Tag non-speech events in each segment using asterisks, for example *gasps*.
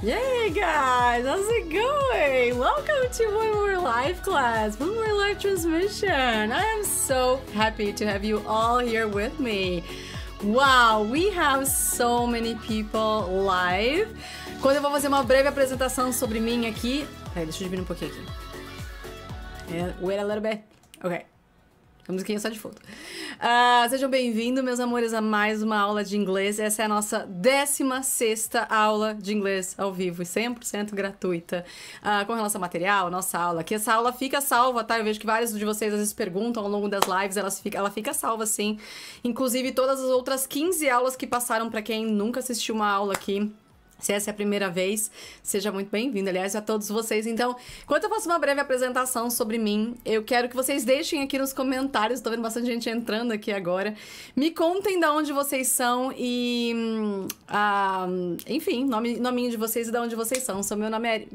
Yay, guys! How's it going? Welcome to One More Life class, One More Life transmission. I am so happy to have you all here with me. Wow, we have so many people live. Quando eu vou fazer uma breve apresentação sobre mim aqui. Peraí, deixa eu diminuir um pouquinho aqui. É, wait a little bit. Okay. A musiquinha só de fundo. Uh, sejam bem-vindos, meus amores, a mais uma aula de inglês. Essa é a nossa 16 aula de inglês ao vivo, 100% gratuita. Uh, com relação ao material, nossa aula, que essa aula fica salva, tá? Eu vejo que vários de vocês às vezes perguntam ao longo das lives, ela fica, ela fica salva sim. Inclusive todas as outras 15 aulas que passaram para quem nunca assistiu uma aula aqui. Se essa é a primeira vez, seja muito bem-vindo, aliás, a todos vocês. Então, enquanto eu faço uma breve apresentação sobre mim, eu quero que vocês deixem aqui nos comentários, estou vendo bastante gente entrando aqui agora. Me contem de onde vocês são e. Ah, enfim, nome, nominho de vocês e de onde vocês são. Sou meu nome é.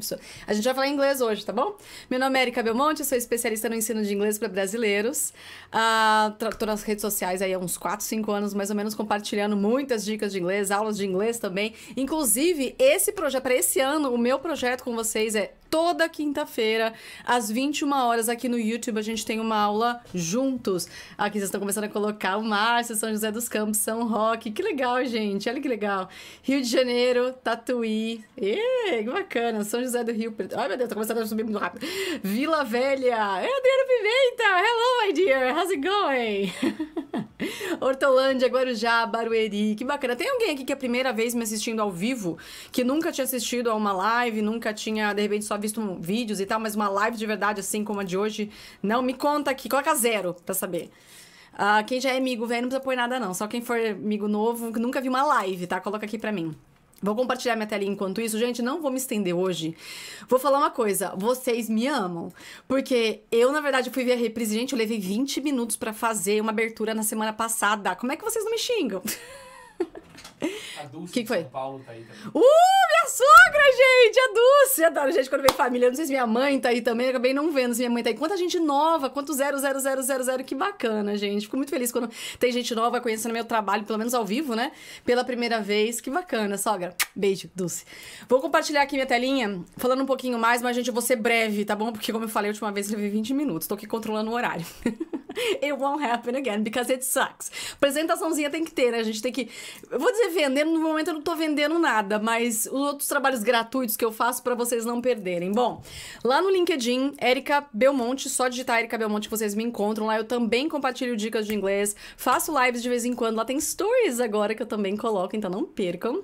A gente vai falar inglês hoje, tá bom? Meu nome é Erika Belmonte, sou especialista no ensino de inglês para brasileiros. Ah, tô nas redes sociais aí há uns 4, 5 anos, mais ou menos, compartilhando muitas dicas de inglês, aulas de inglês também, inclusive Inclusive, esse projeto, para esse ano, o meu projeto com vocês é toda quinta-feira, às 21 horas, aqui no YouTube. A gente tem uma aula juntos. Aqui vocês estão começando a colocar o Márcio, São José dos Campos, São Roque. Que legal, gente. Olha que legal. Rio de Janeiro, Tatuí. Ê, que bacana. São José do Rio Preto. Ai, meu Deus, tô começando a subir muito rápido. Vila Velha. É Adriano Pimenta. Hello, my dear. How's it going? *laughs* Hortolândia, Guarujá, Barueri. Que bacana. Tem alguém aqui que é a primeira vez me assistindo ao vivo, que nunca tinha assistido a uma live, nunca tinha, de repente, só visto vídeos e tal, mas uma live de verdade, assim como a de hoje, não. Me conta aqui, coloca zero pra saber. Uh, quem já é amigo velho não precisa pôr nada, não. Só quem for amigo novo, que nunca viu uma live, tá? Coloca aqui pra mim. Vou compartilhar minha tela enquanto isso. Gente, não vou me estender hoje. Vou falar uma coisa. Vocês me amam. Porque eu, na verdade, fui ver a reprise. Gente, eu levei 20 minutos para fazer uma abertura na semana passada. Como é que vocês não me xingam? *laughs* A Dulce que que foi? São Paulo tá aí também. Uh, me assusta! você adora, gente, quando vem família. Não sei se minha mãe tá aí também, acabei não vendo se minha mãe tá aí. Quanta gente nova, quanto zero, zero, zero, zero, zero. Que bacana, gente. Fico muito feliz quando tem gente nova conhecendo meu trabalho, pelo menos ao vivo, né? Pela primeira vez. Que bacana, sogra. Beijo, Dulce. Vou compartilhar aqui minha telinha, falando um pouquinho mais, mas, gente, eu vou ser breve, tá bom? Porque, como eu falei a última vez, eu levei 20 minutos. Tô aqui controlando o horário. *laughs* *laughs* It won't happen again, because it sucks. Apresentaçãozinha tem que ter, né? A gente tem que. Eu vou dizer vendendo, no momento eu não tô vendendo nada, mas os outros trabalhos gratuitos que eu faço para vocês não perderem. Bom, lá no LinkedIn, Erika Belmonte, só digitar Erika Belmonte vocês me encontram. Lá eu também compartilho dicas de inglês, faço lives de vez em quando. Lá tem stories agora que eu também coloco, então não percam.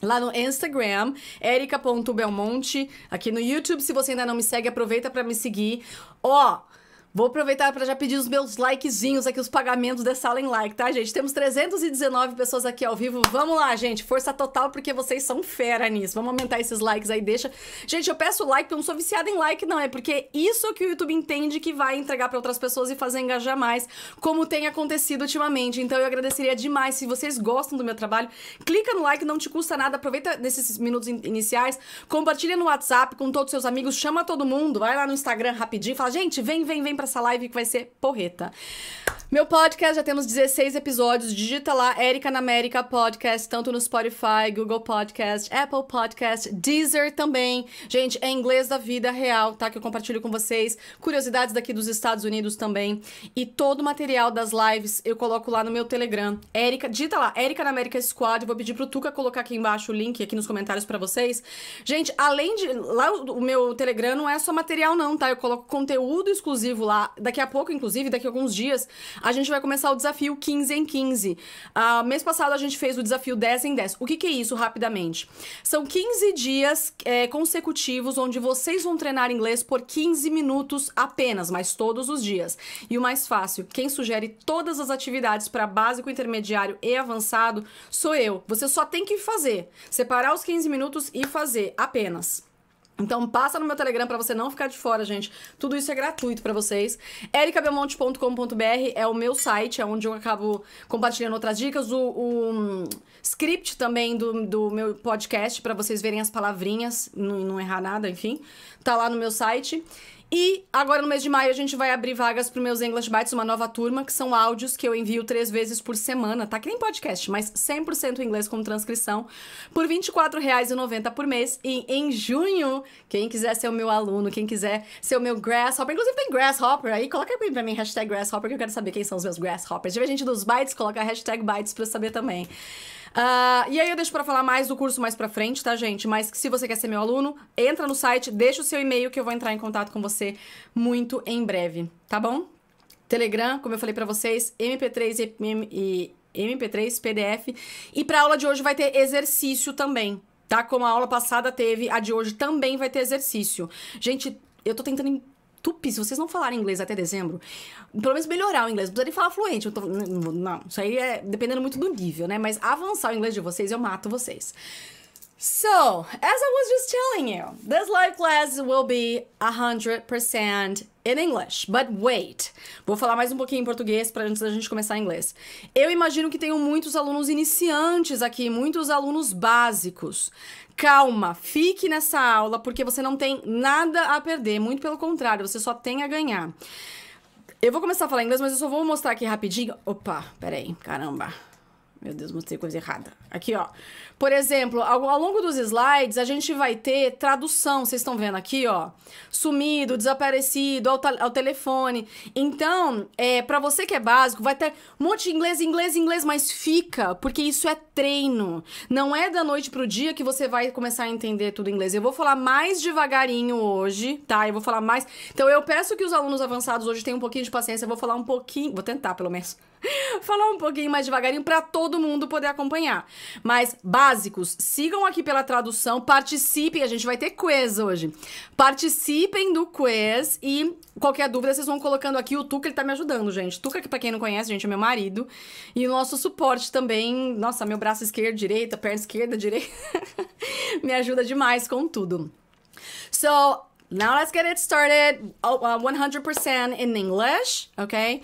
Lá no Instagram, erica.belmonte, aqui no YouTube. Se você ainda não me segue, aproveita para me seguir. Ó, oh, Vou aproveitar para já pedir os meus likezinhos aqui, os pagamentos dessa sala em like, tá, gente? Temos 319 pessoas aqui ao vivo. Vamos lá, gente. Força total, porque vocês são fera nisso. Vamos aumentar esses likes aí, deixa. Gente, eu peço like, porque eu não sou viciada em like, não. É porque isso que o YouTube entende que vai entregar para outras pessoas e fazer engajar mais, como tem acontecido ultimamente. Então eu agradeceria demais. Se vocês gostam do meu trabalho, clica no like, não te custa nada. Aproveita nesses minutos in iniciais, compartilha no WhatsApp com todos os seus amigos, chama todo mundo, vai lá no Instagram rapidinho, fala, gente, vem, vem, vem pra essa live que vai ser porreta. Meu podcast já temos 16 episódios. Digita lá Erika na América Podcast, tanto no Spotify, Google Podcast, Apple Podcast, Deezer também. Gente, é inglês da vida real, tá? Que eu compartilho com vocês. Curiosidades daqui dos Estados Unidos também. E todo o material das lives eu coloco lá no meu Telegram. Erika, digita lá, Erika na América Squad. Eu vou pedir pro Tuca colocar aqui embaixo o link, aqui nos comentários para vocês. Gente, além de. Lá o meu Telegram não é só material, não, tá? Eu coloco conteúdo exclusivo lá. Daqui a pouco, inclusive, daqui a alguns dias, a gente vai começar o desafio 15 em 15. Uh, ah, mês passado a gente fez o desafio 10 em 10. O que, que é isso, rapidamente? São 15 dias é, consecutivos onde vocês vão treinar inglês por 15 minutos apenas, mas todos os dias. E o mais fácil, quem sugere todas as atividades para básico, intermediário e avançado sou eu. Você só tem que fazer. Separar os 15 minutos e fazer apenas. Então passa no meu Telegram para você não ficar de fora, gente. Tudo isso é gratuito para vocês. ericabemonte.com.br é o meu site, é onde eu acabo compartilhando outras dicas. O, o um, script também do, do meu podcast para vocês verem as palavrinhas, não, não errar nada, enfim. Tá lá no meu site. E agora no mês de maio a gente vai abrir vagas para meus English Bytes, uma nova turma, que são áudios que eu envio três vezes por semana, tá? Que nem podcast, mas 100% inglês com transcrição, por R$ 24,90 por mês. E em junho, quem quiser ser o meu aluno, quem quiser ser o meu Grasshopper, inclusive tem Grasshopper aí, coloca aí pra mim hashtag Grasshopper, que eu quero saber quem são os meus Grasshoppers. Tiver gente dos bytes coloca hashtag bytes pra eu saber também. Uh, e aí eu deixo para falar mais do curso mais pra frente, tá, gente? Mas se você quer ser meu aluno, entra no site, deixa o seu e-mail que eu vou entrar em contato com você muito em breve, tá bom? Telegram, como eu falei para vocês, MP3 e, e MP3, PDF. E para aula de hoje vai ter exercício também, tá? Como a aula passada teve, a de hoje também vai ter exercício. Gente, eu tô tentando tupi se vocês não falarem inglês até dezembro. Pelo menos melhorar o inglês. Não precisa nem falar fluente. Eu tô... Não, isso aí é dependendo muito do nível, né? Mas avançar o inglês de vocês, eu mato vocês. So, as I was just telling you, this live class will be 100% in English. But wait, vou falar mais um pouquinho em português para antes da gente começar em inglês. Eu imagino que tenham muitos alunos iniciantes aqui, muitos alunos básicos calma, fique nessa aula, porque você não tem nada a perder, muito pelo contrário, você só tem a ganhar. Eu vou começar a falar inglês, mas eu só vou mostrar aqui rapidinho. Opa, peraí, caramba. Meu Deus, mostrei coisa errada. Aqui, ó. Por exemplo, ao, ao longo dos slides, a gente vai ter tradução. Vocês estão vendo aqui, ó. Sumido, desaparecido, ao, ao telefone. Então, é, para você que é básico, vai ter um monte de inglês, inglês, inglês, mas fica, porque isso é treino. Não é da noite pro dia que você vai começar a entender tudo em inglês. Eu vou falar mais devagarinho hoje, tá? Eu vou falar mais. Então, eu peço que os alunos avançados hoje tenham um pouquinho de paciência. Eu vou falar um pouquinho, vou tentar pelo menos, *laughs* falar um pouquinho mais devagarinho para todo mundo poder acompanhar. Mas, básico básicos. Sigam aqui pela tradução, participem, a gente vai ter quiz hoje. Participem do quiz e qualquer dúvida vocês vão colocando aqui. O Tuca, ele tá me ajudando, gente. Tuca, que pra quem não conhece, gente, é meu marido. E o nosso suporte também. Nossa, meu braço esquerdo, direita, perna esquerda, direita. *laughs* me ajuda demais com tudo. So, now let's get it started. 100% uh, in English, okay?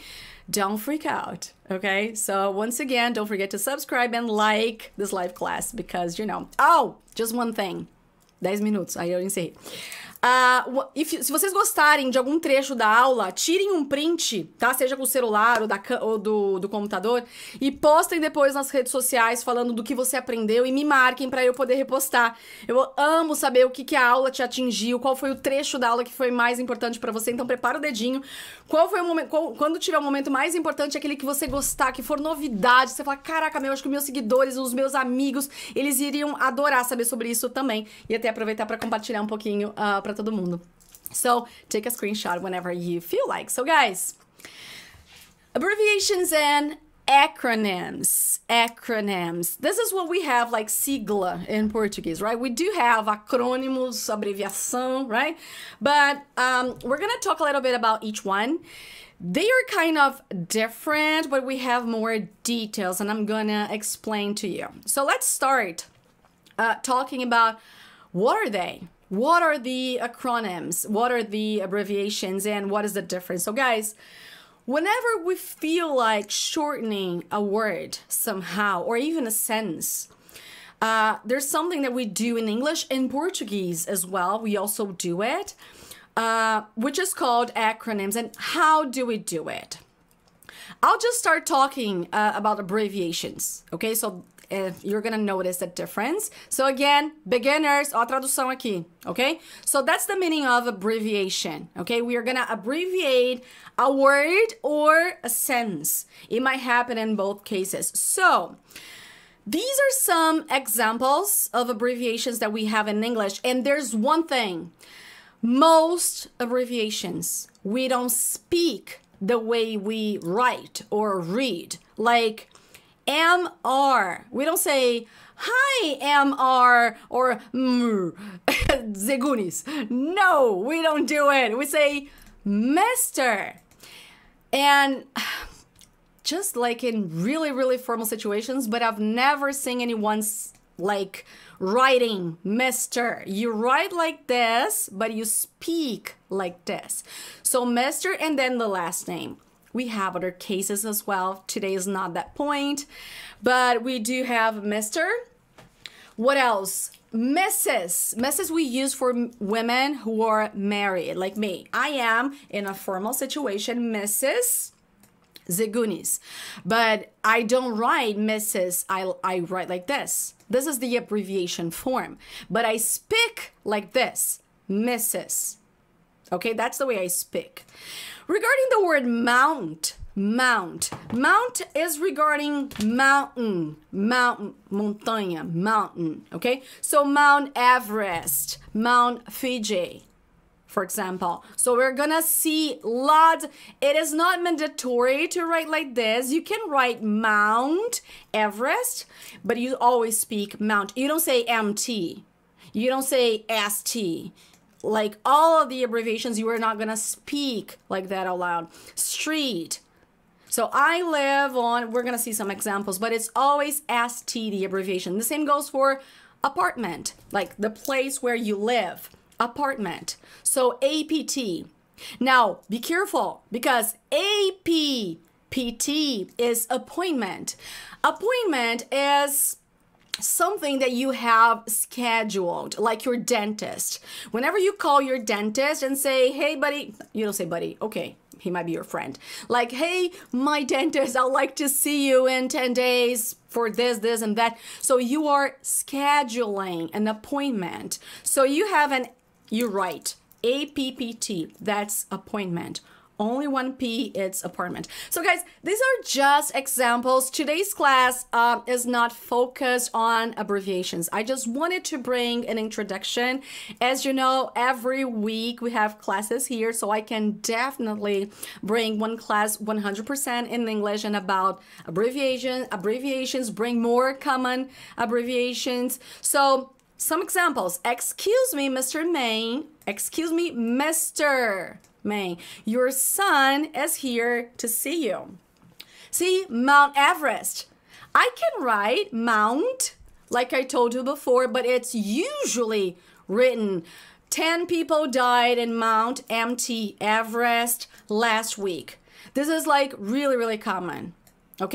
Don't freak out. Okay, so once again, don't forget to subscribe and like this live class because you know. Oh, just one thing. 10 minutos, aí eu encerrei. Uh, if, se vocês gostarem de algum trecho da aula, tirem um print, tá? Seja com o celular ou, da, ou do, do, computador, e postem depois nas redes sociais falando do que você aprendeu e me marquem para eu poder repostar. Eu amo saber o que, que a aula te atingiu, qual foi o trecho da aula que foi mais importante para você. Então prepara o dedinho. Qual foi o momento. Qual, quando tiver o um momento mais importante, aquele que você gostar, que for novidade, você fala: Caraca, meu, acho que meus seguidores, os meus amigos, eles iriam adorar saber sobre isso também. E até aproveitar para compartilhar um pouquinho uh, pra para todo mundo. So take a screenshot whenever you feel like. So guys, abbreviations and acronyms acronyms this is what we have like sigla in portuguese right we do have acronyms abreviação, right but um, we're gonna talk a little bit about each one they are kind of different but we have more details and i'm gonna explain to you so let's start uh, talking about what are they what are the acronyms, what are the abbreviations, and what is the difference. So, guys, whenever we feel like shortening a word somehow, or even a sentence, uh, there's something that we do in English and Portuguese as well. We also do it, uh, which is called acronyms. And how do we do it? I'll just start talking uh, about abbreviations. Okay, so if you're gonna notice a difference. So again, beginners, tradução aqui, okay? So that's the meaning of abbreviation, okay? We are gonna abbreviate a word or a sentence. It might happen in both cases. So, these are some examples of abbreviations that we have in English. And there's one thing most abbreviations, we don't speak the way we write or read. Like MR. We don't say hi MR or *laughs* Zegunis. No, we don't do it. We say Mr. And *sighs* just like in really really formal situations, but I've never seen anyone's like writing mister you write like this but you speak like this so mister and then the last name we have other cases as well. Today is not that point, but we do have Mr. What else? Mrs. Mrs. we use for women who are married, like me. I am in a formal situation, Mrs. Zegunis. But I don't write Mrs. I, I write like this. This is the abbreviation form. But I speak like this, Mrs. Okay, that's the way I speak. Regarding the word mount, mount. Mount is regarding mountain, mountain, montaña, mountain, okay? So Mount Everest, Mount Fiji, for example. So we're gonna see lots. It is not mandatory to write like this. You can write Mount Everest, but you always speak Mount. You don't say MT. You don't say ST like all of the abbreviations, you are not going to speak like that out loud. Street. So I live on, we're going to see some examples, but it's always ST, the abbreviation. The same goes for apartment, like the place where you live, apartment. So APT. Now, be careful because APPT is appointment. Appointment is something that you have scheduled, like your dentist. Whenever you call your dentist and say, hey, buddy, you don't say buddy, okay, he might be your friend. Like, hey, my dentist, I'd like to see you in 10 days for this, this, and that. So you are scheduling an appointment. So you have an, you write right, APPT, that's appointment only 1p its apartment. So guys, these are just examples. Today's class uh, is not focused on abbreviations. I just wanted to bring an introduction. As you know, every week we have classes here, so I can definitely bring one class 100% in English and about abbreviation, abbreviations, bring more common abbreviations. So some examples, excuse me, Mr. Main, excuse me, Mr. May Your son is here to see you. See, Mount Everest. I can write Mount, like I told you before, but it's usually written 10 people died in Mount MT Everest last week. This is like really, really common. Ok?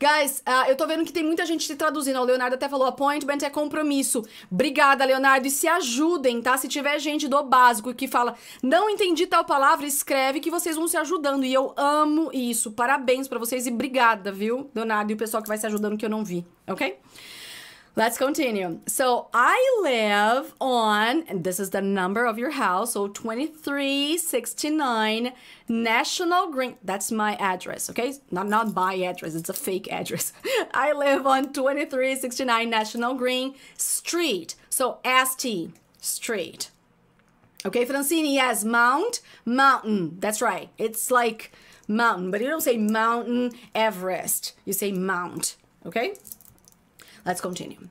Guys, uh, eu tô vendo que tem muita gente se traduzindo. O Leonardo até falou: appointment é compromisso. Obrigada, Leonardo. E se ajudem, tá? Se tiver gente do básico que fala, não entendi tal palavra, escreve que vocês vão se ajudando. E eu amo isso. Parabéns para vocês e obrigada, viu, Leonardo? E o pessoal que vai se ajudando que eu não vi, ok? Let's continue. So I live on, and this is the number of your house, so 2369 National Green. That's my address, okay? Not, not my address, it's a fake address. *laughs* I live on 2369 National Green Street. So ST, street. Okay, Francine, yes, Mount, mountain. That's right. It's like mountain, but you don't say mountain Everest. You say mount, okay? Let's continue.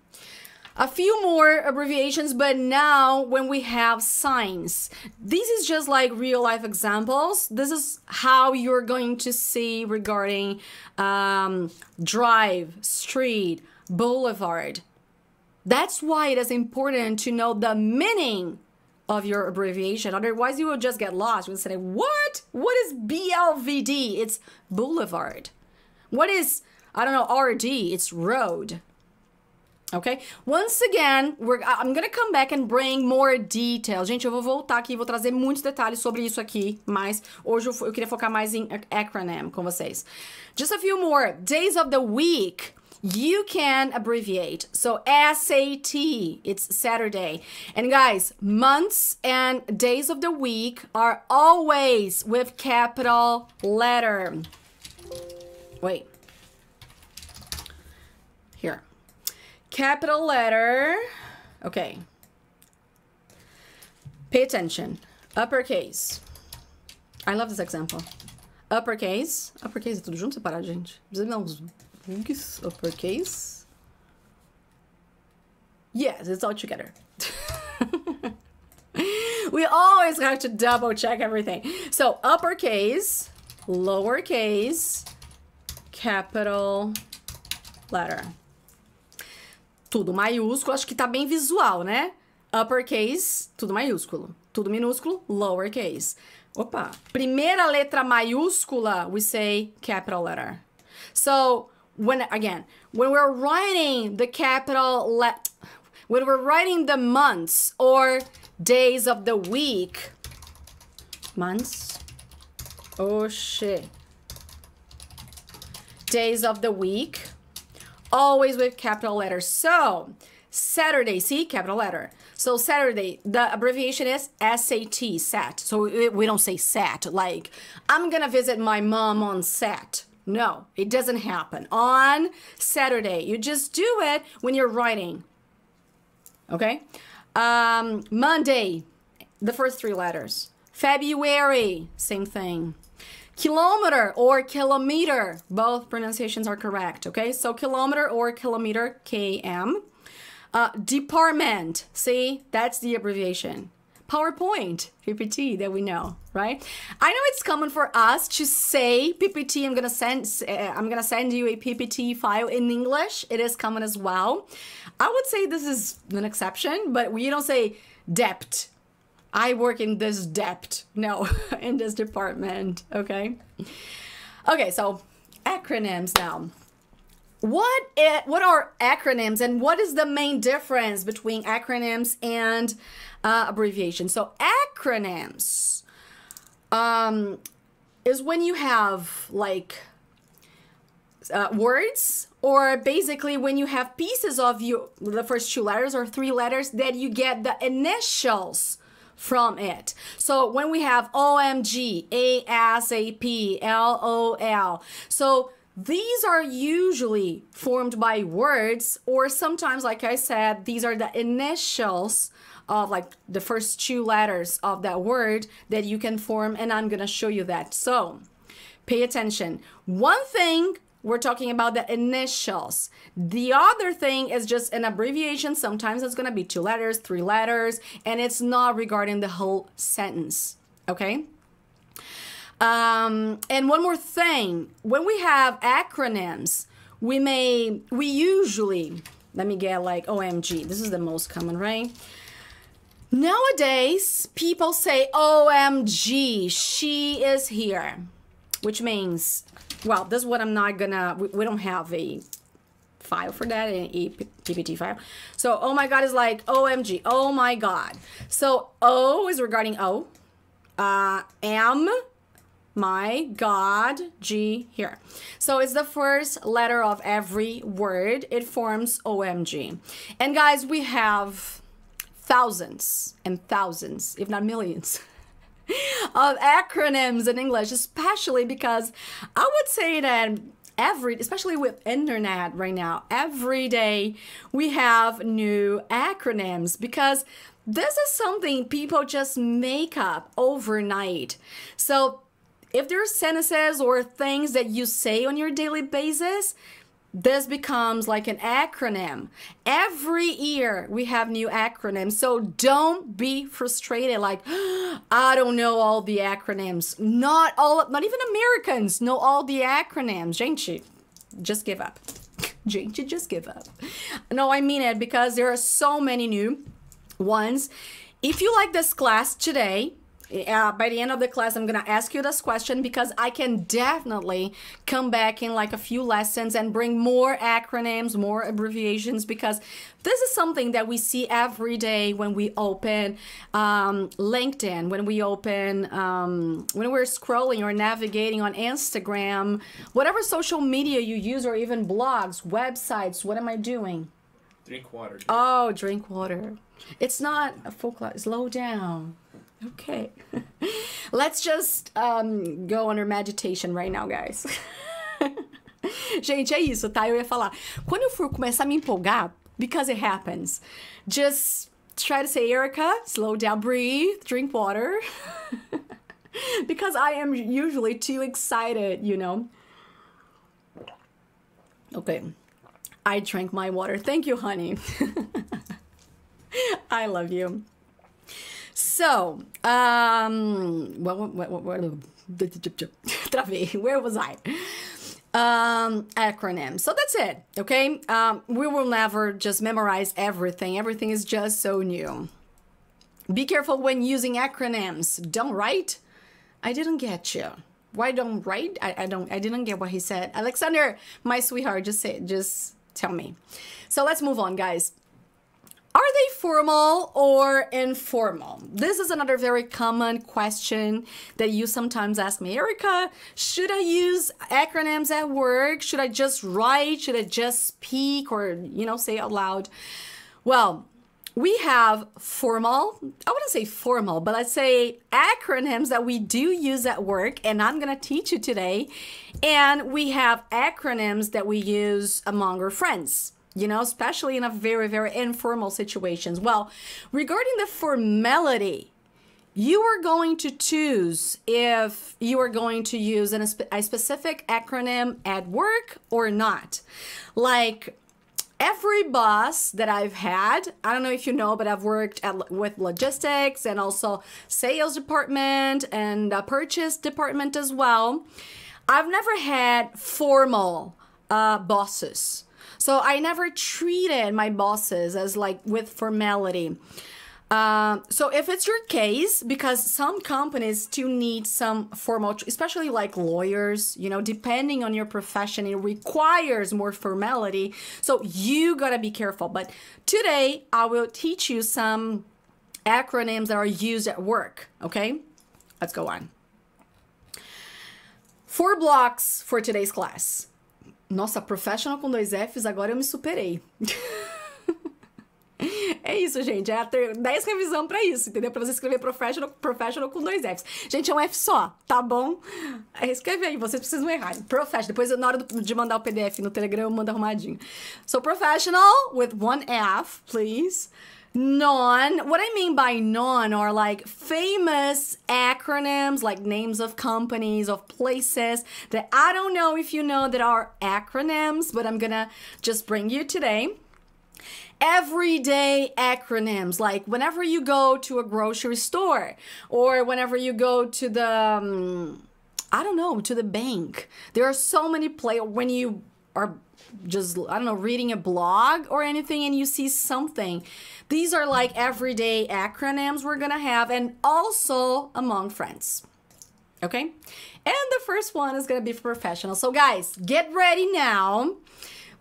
A few more abbreviations, but now when we have signs, this is just like real life examples. This is how you're going to see regarding um, drive, street, boulevard. That's why it is important to know the meaning of your abbreviation. Otherwise, you will just get lost. You'll say, what? What is BLVD? It's boulevard. What is, I don't know, RD? It's road. Ok? Once again, I'm gonna come back and bring more details. Gente, eu vou voltar aqui, vou trazer muitos detalhes sobre isso aqui, mas hoje eu, eu queria focar mais em acronym com vocês. Just a few more. Days of the week. You can abbreviate. So SAT, it's Saturday. And guys, months and days of the week are always with capital letter. Wait. Capital letter. Okay. Pay attention. Uppercase. I love this example. Uppercase. Uppercase tudo junto separado, gente? bugs, uppercase. Yes, it's all together. *laughs* we always have to double check everything. So uppercase, lowercase, capital letter. tudo maiúsculo, acho que tá bem visual, né? Uppercase, tudo maiúsculo. Tudo minúsculo, lowercase. Opa. Primeira letra maiúscula, we say capital letter. So, when again, when we're writing the capital let when we're writing the months or days of the week, months, oh shit, days of the week, always with capital letters. So Saturday, see, capital letter. So Saturday, the abbreviation is SAT, SAT. So we don't say SAT, like, I'm gonna visit my mom on SAT. No, it doesn't happen. On Saturday, you just do it when you're writing. Okay? Um, Monday, the first three letters. February, same thing. Kilometer or kilometer, both pronunciations are correct, okay? So kilometer or kilometer, KM. Uh, department, see, that's the abbreviation. PowerPoint, PPT that we know, right? I know it's common for us to say PPT. I'm gonna send uh, I'm gonna send you a PPT file in English. It is common as well. I would say this is an exception, but we don't say dept I work in this depth. No, *laughs* in this department. Okay. Okay, so acronyms now. What it, what are acronyms and what is the main difference between acronyms and uh, abbreviations? So acronyms um, is when you have like uh, words or basically when you have pieces of you the first two letters or three letters that you get the initials from it. So when we have OMG, ASAP, LOL, so these are usually formed by words, or sometimes, like I said, these are the initials of like the first two letters of that word that you can form, and I'm gonna show you that. So pay attention. One thing we're talking about the initials. The other thing is just an abbreviation. Sometimes it's gonna be two letters, three letters, and it's not regarding the whole sentence, okay? Um, and one more thing, when we have acronyms, we may, we usually, let me get like OMG, this is the most common, right? Nowadays, people say OMG, she is here, which means well, this is what I'm not gonna, we, we don't have a file for that, an PPT file. So, oh my God is like, OMG, oh my God. So, O is regarding O. Uh, M, my God, G here. So it's the first letter of every word. It forms OMG. And guys, we have thousands and thousands, if not millions. *laughs* *laughs* of acronyms in English, especially because I would say that every especially with internet right now every day we have new acronyms because this is something people just make up overnight so if there are sentences or things that you say on your daily basis this becomes like an acronym. Every year we have new acronyms. So don't be frustrated like *gasps* I don't know all the acronyms. Not all not even Americans know all the acronyms. Gente, just give up. Gente, *laughs* just give up. No, I mean it because there are so many new ones. If you like this class today, uh, by the end of the class, I'm gonna ask you this question because I can definitely come back in like a few lessons and bring more acronyms, more abbreviations because this is something that we see every day when we open um, LinkedIn, when we open, um, when we're scrolling or navigating on Instagram, whatever social media you use, or even blogs, websites. What am I doing? Drink water. Drink. Oh, drink water. It's not a uh, full class. Slow down. Okay. *laughs* Let's just um, go under meditation right now, guys. *laughs* Gente, é isso, tá? Eu ia falar. Quando eu for começar a me empolgar, because it happens, just try to say, Erica, slow down, breathe, drink water. *laughs* because I am usually too excited, you know? Okay. I drank my water. Thank you, honey. I love you. So, um, well, what, where was I? Um, acronym. So that's it, okay? Um, we will never just memorize everything. Everything is just so new. Be careful when using acronyms. Don't write. I didn't get you. Why don't write? I, I don't. I didn't get what he said. Alexander, my sweetheart, just say, just tell me. So let's move on, guys. Are they formal or informal? This is another very common question that you sometimes ask me, Erica, should I use acronyms at work? Should I just write? Should I just speak or, you know, say out loud? Well, we have formal, I wouldn't say formal, but I'd say acronyms that we do use at work, and I'm gonna teach you today. And we have acronyms that we use among our friends you know, especially in a very, very informal situations. Well, regarding the formality, you are going to choose if you are going to use an, a specific acronym at work or not. Like every boss that I've had, I don't know if you know, but I've worked at, with logistics and also sales department and purchase department as well. I've never had formal uh, bosses so I never treated my bosses as like with formality. Uh, so if it's your case, because some companies still need some formal, especially like lawyers, you know, depending on your profession, it requires more formality. So you gotta be careful. But today I will teach you some acronyms that are used at work. Okay, let's go on. Four blocks for today's class. Nossa, professional com dois Fs, agora eu me superei. *laughs* É isso, gente. É ter 10 revisão para isso, entendeu? Para você escrever professional, professional com dois Fs. Gente, é um F só, tá bom? É, escreve aí, vocês precisam errar. Professional. Depois, na hora de mandar o PDF no Telegram, eu mando arrumadinho. So, professional with one F, please. non what i mean by non are like famous acronyms like names of companies of places that i don't know if you know that are acronyms but i'm gonna just bring you today everyday acronyms like whenever you go to a grocery store or whenever you go to the um, i don't know to the bank there are so many play when you are just I don't know reading a blog or anything and you see something. These are like everyday acronyms we're going to have and also among friends. Okay? And the first one is going to be for professionals. So guys, get ready now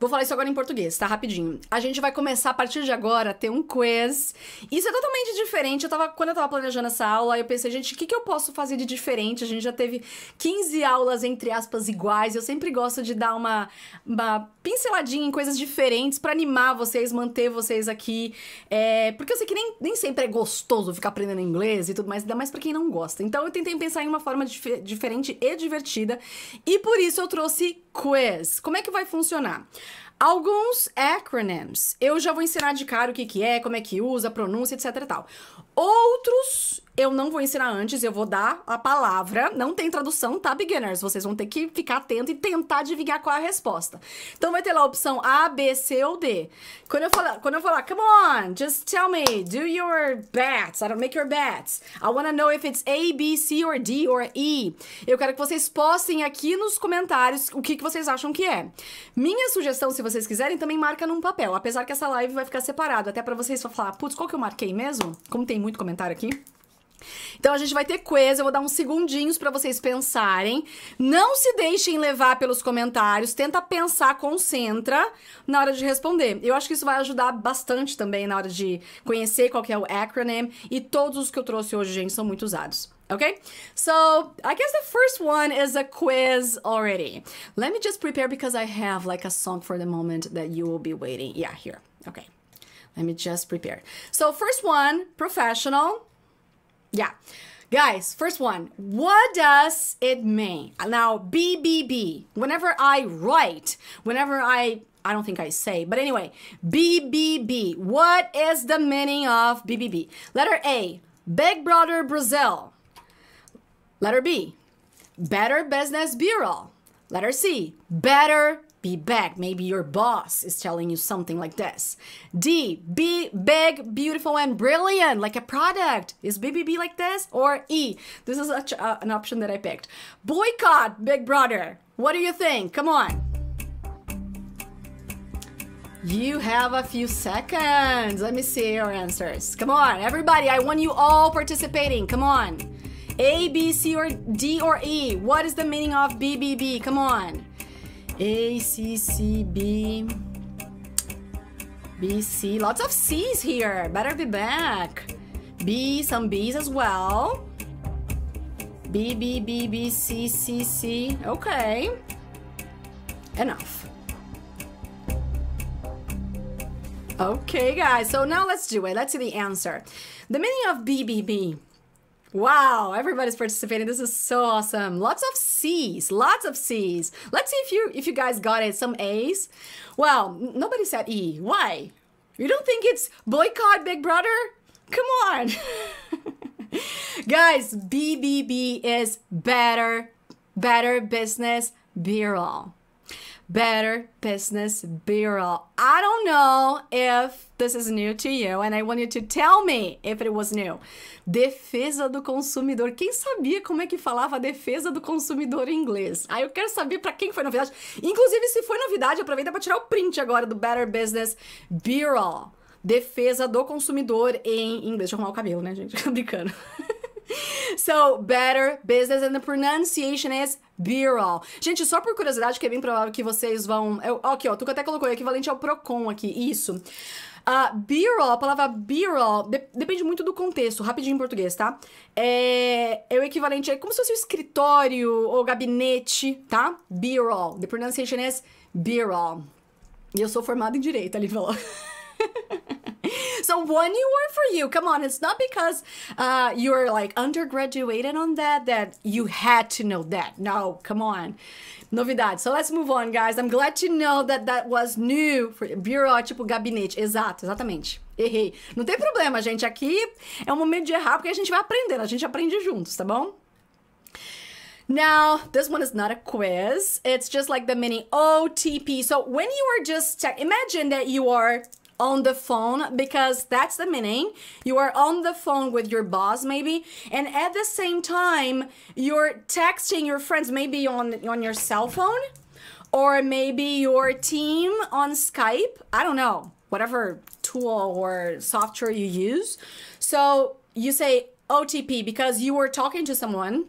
Vou falar isso agora em português, tá? Rapidinho. A gente vai começar a partir de agora a ter um quiz. Isso é totalmente diferente. Eu tava, quando eu tava planejando essa aula, eu pensei, gente, o que, que eu posso fazer de diferente? A gente já teve 15 aulas, entre aspas, iguais. Eu sempre gosto de dar uma, uma pinceladinha em coisas diferentes para animar vocês, manter vocês aqui. É, porque eu sei que nem, nem sempre é gostoso ficar aprendendo inglês e tudo mais, ainda mais pra quem não gosta. Então eu tentei pensar em uma forma dif diferente e divertida. E por isso eu trouxe quiz. Como é que vai funcionar? Alguns acronyms. Eu já vou ensinar de cara o que, que é, como é que usa, pronúncia, etc e tal. Outros eu não vou ensinar antes, eu vou dar a palavra. Não tem tradução, tá, beginners? Vocês vão ter que ficar atento e tentar adivinhar qual é a resposta. Então vai ter lá a opção A, B, C ou D. Quando eu falar, quando eu falar, come on, just tell me, do your bets, I don't make your bets. I wanna know if it's A, B, C or D or E. Eu quero que vocês postem aqui nos comentários o que, que vocês acham que é. Minha sugestão, se vocês quiserem, também marca num papel, apesar que essa live vai ficar separado, até para vocês falar, putz, qual que eu marquei mesmo? Como tem muito muito comentário aqui. Então a gente vai ter quiz, eu vou dar uns segundinhos para vocês pensarem. Não se deixem levar pelos comentários, tenta pensar, concentra na hora de responder. Eu acho que isso vai ajudar bastante também na hora de conhecer qual é o acronym e todos os que eu trouxe hoje, gente, são muito usados. Okay, so I guess the first one is a quiz already. Let me just prepare because I have like a song for the moment that you will be waiting. Yeah, here. Okay. Let me just prepare. So first one, professional. Yeah. Guys, first one, what does it mean? Now, BBB, whenever I write, whenever I, I don't think I say, but anyway, BBB, what is the meaning of BBB? Letter A, Big Brother Brazil. Letter B, Better Business Bureau. Letter C, Better be back. Maybe your boss is telling you something like this. D, be big, beautiful, and brilliant, like a product. Is BBB like this? Or E, this is a, uh, an option that I picked. Boycott Big Brother. What do you think? Come on. You have a few seconds. Let me see your answers. Come on, everybody. I want you all participating. Come on. A, B, C, or D, or E. What is the meaning of BBB? Come on. A, C, C, B, B, C. Lots of C's here. Better be back. B, some B's as well. B, B, B, B, C, C, C. Okay. Enough. Okay, guys. So now let's do it. Let's see the answer. The meaning of B B B. Wow, everybody's participating. This is so awesome. Lots of C's, lots of C's. Let's see if you if you guys got it. Some A's. Well, nobody said E. Why? You don't think it's boycott Big Brother? Come on. *laughs* guys, BBB is better, better business bureau. Better Business Bureau. I don't know if this is new to you and I want you to tell me if it was new. Defesa do consumidor. Quem sabia como é que falava defesa do consumidor em inglês? Aí ah, eu quero saber para quem foi novidade. Inclusive, se foi novidade, aproveita para tirar o print agora do Better Business Bureau. Defesa do consumidor em inglês. Deixa eu arrumar o cabelo, né, gente? *laughs* Brincando. *laughs* so, better business and the pronunciation is Bureau. Gente, só por curiosidade, que é bem provável que vocês vão... Eu, aqui, ó, tu até colocou, o equivalente ao PROCON aqui, isso. Uh, ah, bureau, a palavra bureau, de, depende muito do contexto, rapidinho em português, tá? É, é o equivalente, é como se fosse um escritório ou gabinete, tá? Bureau, the pronunciation is bureau. E eu sou formada em direito, ali falou. *laughs* *laughs* so one new word for you come on it's not because uh, you're like undergraduated on that that you had to know that no come on novidade so let's move on guys i'm glad to know that that was new for bureau tipo gabinete exato exatamente errei não tem problema gente aqui é um momento de errar porque a gente vai aprendendo a gente aprende juntos tá bom now, this one is not a quiz. It's just like the mini OTP. So when you are just imagine that you are on the phone because that's the meaning. You are on the phone with your boss maybe and at the same time you're texting your friends maybe on on your cell phone or maybe your team on Skype, I don't know, whatever tool or software you use. So you say OTP because you were talking to someone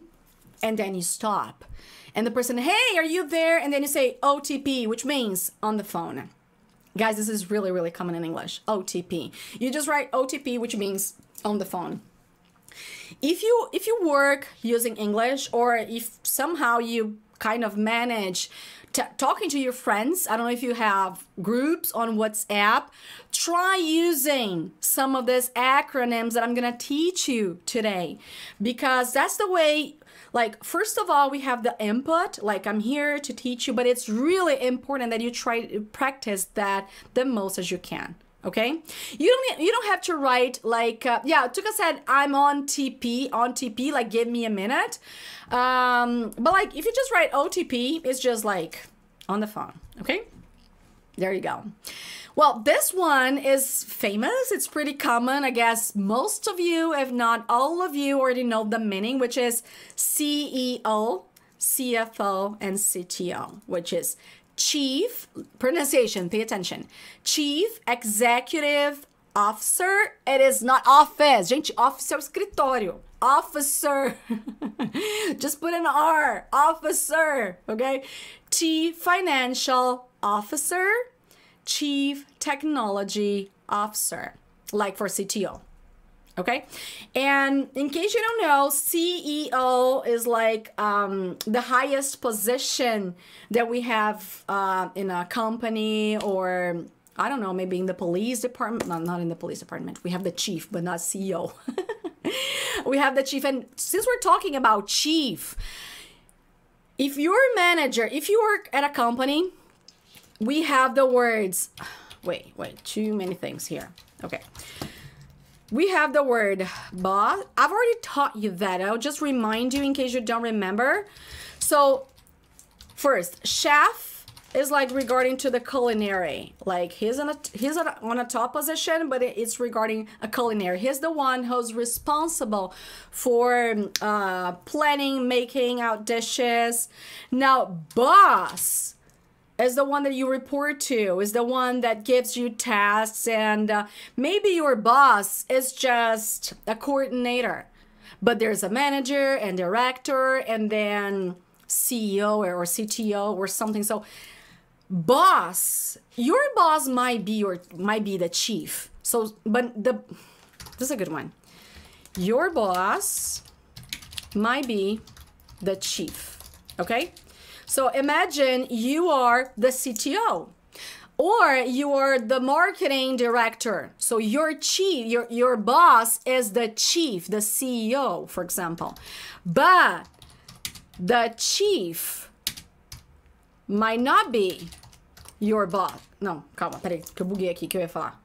and then you stop. And the person, "Hey, are you there?" and then you say OTP, which means on the phone. Guys, this is really, really common in English. OTP. You just write OTP, which means on the phone. If you if you work using English or if somehow you kind of manage talking to your friends, I don't know if you have groups on WhatsApp, try using some of these acronyms that I'm going to teach you today because that's the way like, first of all, we have the input, like I'm here to teach you, but it's really important that you try to practice that the most as you can okay you don't you don't have to write like uh, yeah tuka said i'm on tp on tp like give me a minute um but like if you just write otp it's just like on the phone okay there you go well, this one is famous. It's pretty common. I guess most of you, if not all of you, already know the meaning, which is CEO, CFO, and CTO, which is Chief, pronunciation, pay attention, Chief Executive Officer. It is not office. Gente, office é o escritório. Officer. *laughs* Just put an R. Officer. Okay. T Financial Officer Chief Technology Officer, like for CTO. Okay. And in case you don't know, CEO is like um, the highest position that we have uh, in a company or I don't know, maybe in the police department. No, not in the police department. We have the chief, but not CEO. *laughs* we have the chief. And since we're talking about chief, if you're a manager, if you work at a company, we have the words, *sighs* wait, wait, too many things here. Okay. We have the word boss. I've already taught you that. I'll just remind you in case you don't remember. So first, chef is like regarding to the culinary. Like he's, a, he's on a top position, but it's regarding a culinary. He's the one who's responsible for uh, planning, making out dishes. Now, boss is the one that you report to, is the one that gives you tasks, and uh, maybe your boss is just a coordinator. But there's a manager and director, and then CEO or CTO or something. So, boss, your boss might be your might be the chief. So, but the this is a good one. Your boss might be the chief. Okay, so imagine you are the CTO or you are the marketing director. So your chief, your, your boss is the chief, the CEO, for example. But the chief might not be your boss. Não, calma, peraí, que eu buguei aqui que eu ia falar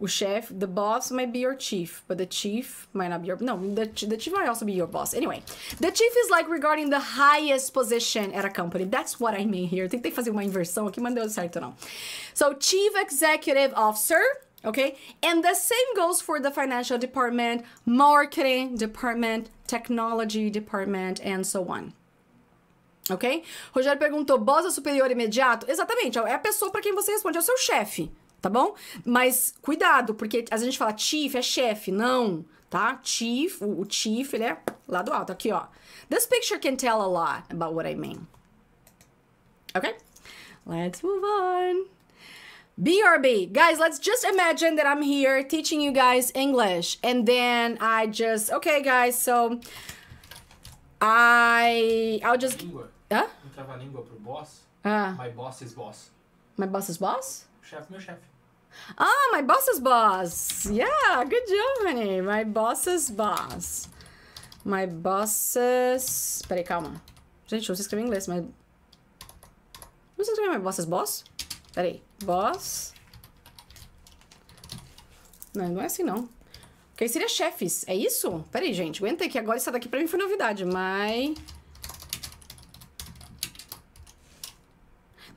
o chef, the boss might be your chief, but the chief might not be your no. The, the chief might also be your boss. Anyway, the chief is like regarding the highest position at a company. That's what I mean here. Tentei fazer uma inversão aqui, mas não deu certo não. So chief executive officer, okay, and the same goes for the financial department, marketing department, technology department, and so on. Ok? Rogério perguntou: boss é superior imediato? Exatamente, é a pessoa para quem você responde, é o seu chefe. tá bom? Mas cuidado, porque às vezes a gente fala chief, é chefe. Não, tá? Chief, o, o chief, ele é lá do alto, aqui, ó. This picture can tell a lot about what I mean. Okay? Let's move on. BRB. Guys, let's just imagine that I'm here teaching you guys English. And then I just, okay, guys, so I, I'll just. Língua. Hã? Huh? Entrava a língua pro boss. Ah. My boss is boss. My boss is boss? chefe, meu chefe. Ah, my boss's boss. Yeah, good job, honey. My boss's boss. My boss's... Peraí, calma. Gente, eu sei escrever em inglês, mas... Não sei escrever my boss's boss? Peraí. Boss... Não, não é assim, não. Porque aí seria chefes, é isso? Peraí, gente. Aguenta aí, que agora isso tá daqui pra mim foi novidade. My...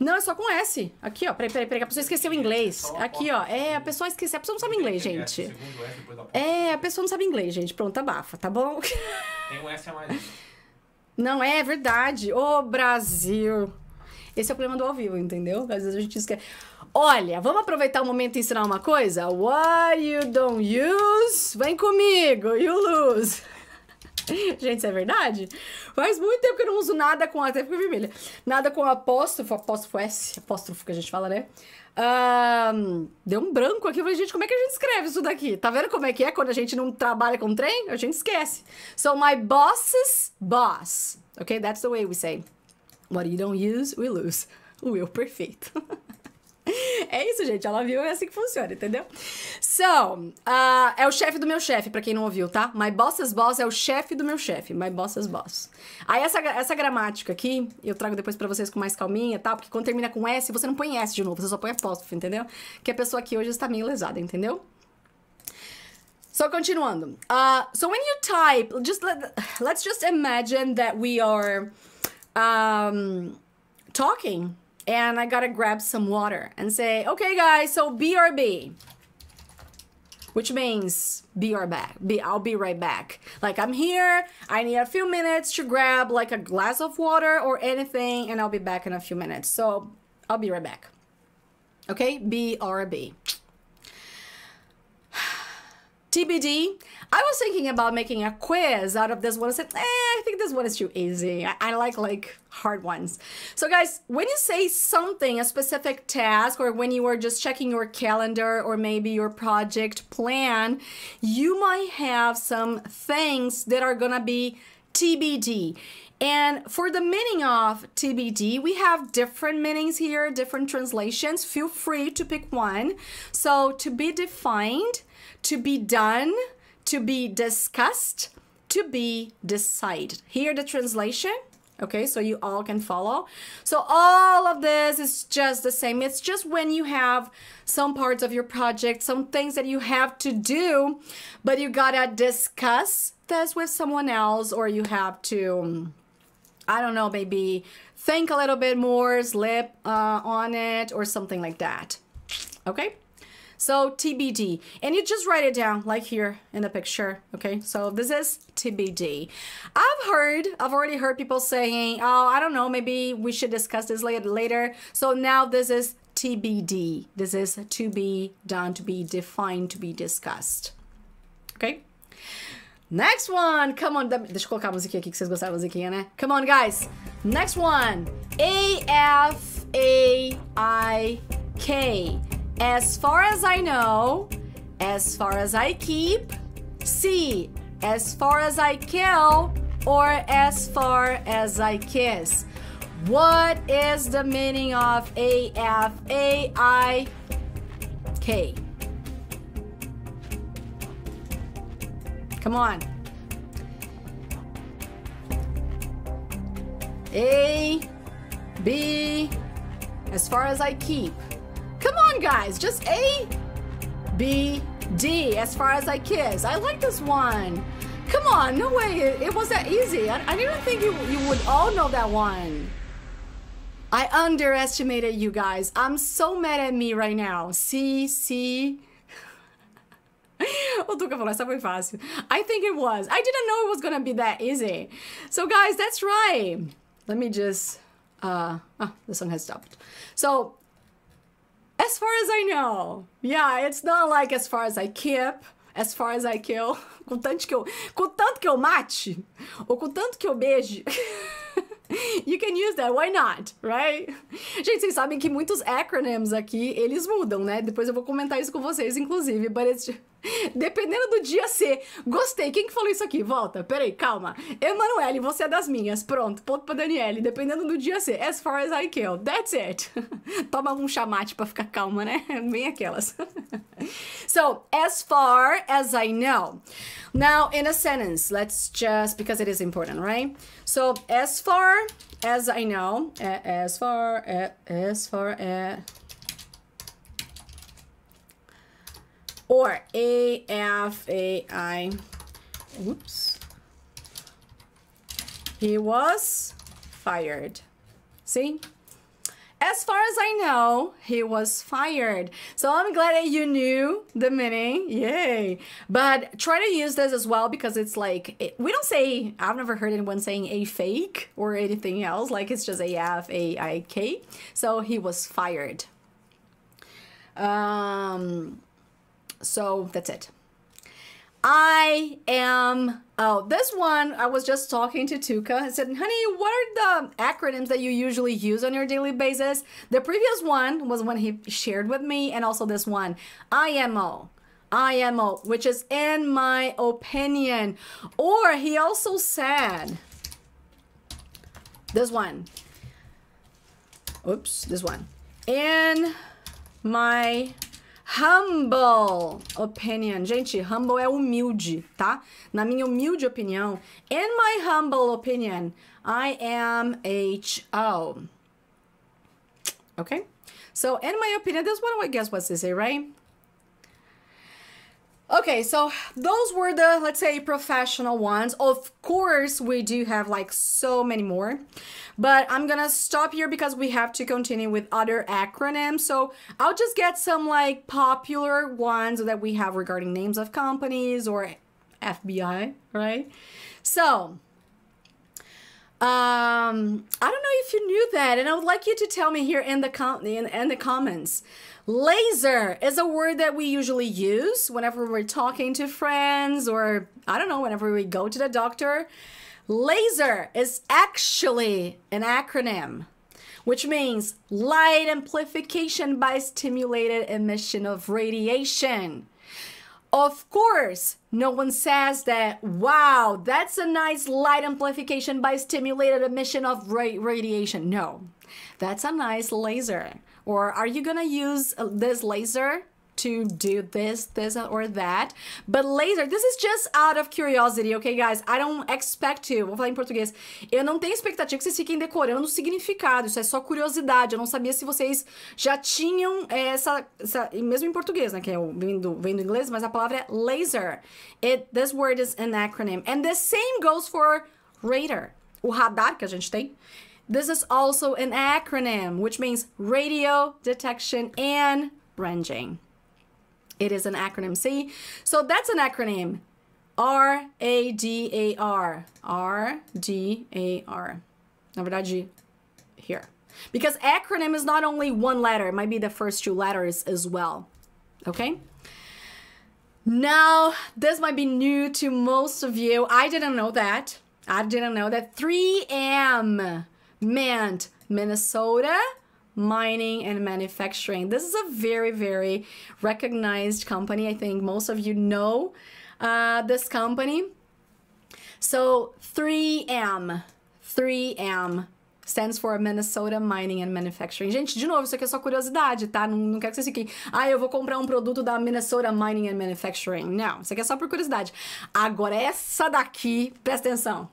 Não, é só com S. Aqui, ó. Peraí, peraí, peraí. A pessoa esqueceu o inglês. Aqui, ó. É, a pessoa esqueceu. A pessoa não sabe inglês, gente. É, a pessoa não sabe inglês, gente. Pronto, abafa, tá bom? *laughs* Tem um S a mais. Não, é verdade. Ô, Brasil. Esse é o problema do ao vivo, entendeu? Às vezes a gente esquece. Olha, vamos aproveitar o momento e ensinar uma coisa? What you don't use, vem comigo, you lose. *laughs* Gente, isso é verdade? Faz muito tempo que eu não uso nada com... Até fica vermelha. Nada com apóstrofo. Apóstrofo S. Apóstrofo que a gente fala, né? deu um branco aqui. Eu falei, gente, como é que a gente escreve isso daqui? Tá vendo como é que é quando a gente não trabalha com trem? A gente esquece. So, my boss's boss. Ok? That's the way we say. What you don't use, we lose. O eu perfeito. *laughs* *laughs* É isso, gente. Ela viu, é assim que funciona, entendeu? So, uh, é o chefe do meu chefe, pra quem não ouviu, tá? My boss's boss é o chefe do meu chefe. My boss's boss. Aí essa, essa gramática aqui, eu trago depois pra vocês com mais calminha, tá? Porque quando termina com S, você não põe S de novo, você só põe apóstrofe, entendeu? Que a pessoa aqui hoje está meio lesada, entendeu? So, continuando. Uh, so, when you type, just let, let's just imagine that we are um, talking and I gotta grab some water and say, okay guys, so BRB. Which means be right back. Be I'll be right back. Like I'm here, I need a few minutes to grab like a glass of water or anything and I'll be back in a few minutes. So I'll be right back. Okay, BRB. TBD. I was thinking about making a quiz out of this one. I said, eh, I think this one is too easy. I, I, like like hard ones. So guys, when you say something, a specific task, or when you are just checking your calendar or maybe your project plan, you might have some things that are gonna be TBD. And for the meaning of TBD, we have different meanings here, different translations. Feel free to pick one. So to be defined, to be done, to be discussed, to be decided. Here the translation. Okay, so you all can follow. So all of this is just the same. It's just when you have some parts of your project, some things that you have to do, but you gotta discuss this with someone else or you have to, I don't know, maybe think a little bit more, slip uh, on it or something like that. Okay? So TBD. And you just write it down like here in the picture. Okay, so this is TBD. I've heard, I've already heard people saying, oh, I don't know, maybe we should discuss this later. So now this is TBD. This is to be done, to be defined, to be discussed. Okay? Next one! Come on, deixa eu colocar a musiquinha aqui que vocês gostaram da musiquinha, né? Come on, guys! Next one! A-F-A-I-K. As far as I know, as far as I keep. C, as far as I kill, or as far as I kiss. What is the meaning of A F A I K? Come on. A B as far as I keep. Come on, guys, just A, B, D as far as I kiss. I like this one. Come on, no way, it, it was that easy. I, I didn't think you, you would all know that one. I underestimated you guys. I'm so mad at me right now. C, C. *laughs* I I think it was. I didn't know it was gonna be that easy. So guys, that's right. Let me just, uh, oh, the song has stopped. So As far as I know. Yeah, it's not like as far as I keep, as far as I kill. *laughs* Com tanto que eu, com tanto que eu mate, ou com tanto que eu beije. *laughs* you can use that, why not, right? Gente, vocês sabem que muitos acronyms aqui, eles mudam, né? Depois eu vou comentar isso com vocês, inclusive, but it's... *laughs* Dependendo do dia ser. Gostei. Quem que falou isso aqui? Volta. Peraí, calma. Emanuele, você é das minhas. Pronto. Ponto pra Daniele. Dependendo do dia ser. As far as I can. That's it. *laughs* Toma um chamate pra ficar calma, né? *laughs* Bem aquelas. so, as far as I know. Now, in a sentence, let's just, because it is important, right? So, as far as I know, eh, as far as, eh, as far as. Eh, or AFAI. Oops. He was fired. See? As far as I know, he was fired. So I'm glad that you knew the meaning. Yay. But try to use this as well because it's like, it, we don't say, I've never heard anyone saying a fake or anything else. Like it's just a F A I K. So he was fired. Um, so that's it. I am, oh, this one, I was just talking to Tuka. I said, honey, what are the acronyms that you usually use on your daily basis? The previous one was one he shared with me, and also this one, IMO. IMO, which is in my opinion. Or he also said, this one. Oops, this one. In my humble opinion. Gente, humble é humilde, tá? Na minha humilde opinião, in my humble opinion, I am H-O. Okay? So, in my opinion, this one I guess what they say, right? Okay, so those were the, let's say, professional ones. Of course, we do have like so many more, but I'm gonna stop here because we have to continue with other acronyms. So I'll just get some like popular ones that we have regarding names of companies or FBI, right? So, um, I don't know if you knew that, and I would like you to tell me here in the com in, in the comments. Laser is a word that we usually use whenever we're talking to friends or, I don't know, whenever we go to the doctor. Laser is actually an acronym, which means light amplification by stimulated emission of radiation. Of course, no one says that, wow, that's a nice light amplification by stimulated emission of ra radiation. No, that's a nice laser. or are you gonna use uh, this laser to do this, this, uh, or that. But laser, this is just out of curiosity, ok, guys? I don't expect you. Vou falar em português. Eu não tenho expectativa que vocês fiquem decorando o significado. Isso é só curiosidade. Eu não sabia se vocês já tinham essa. essa mesmo em português, né? Que eu é o, vem, do, do inglês, mas a palavra é laser. It, this word is an acronym. And the same goes for radar. O radar que a gente tem. This is also an acronym, which means radio detection and ranging. It is an acronym, see? So that's an acronym. R-A-D-A-R. R-D-A-R. Na verdade, here. Because acronym is not only one letter, it might be the first two letters as well. Okay? Now, this might be new to most of you. I didn't know that. I didn't know that 3M meant Minnesota Mining and Manufacturing. This is a very, very recognized company. I think most of you know uh, this company. So 3M, 3M stands for Minnesota Mining and Manufacturing. Gente, de novo, isso aqui é só curiosidade, tá? Não, não quero que vocês fiquem, ah, eu vou comprar um produto da Minnesota Mining and Manufacturing. Não, isso aqui é só por curiosidade. Agora, essa daqui, presta atenção.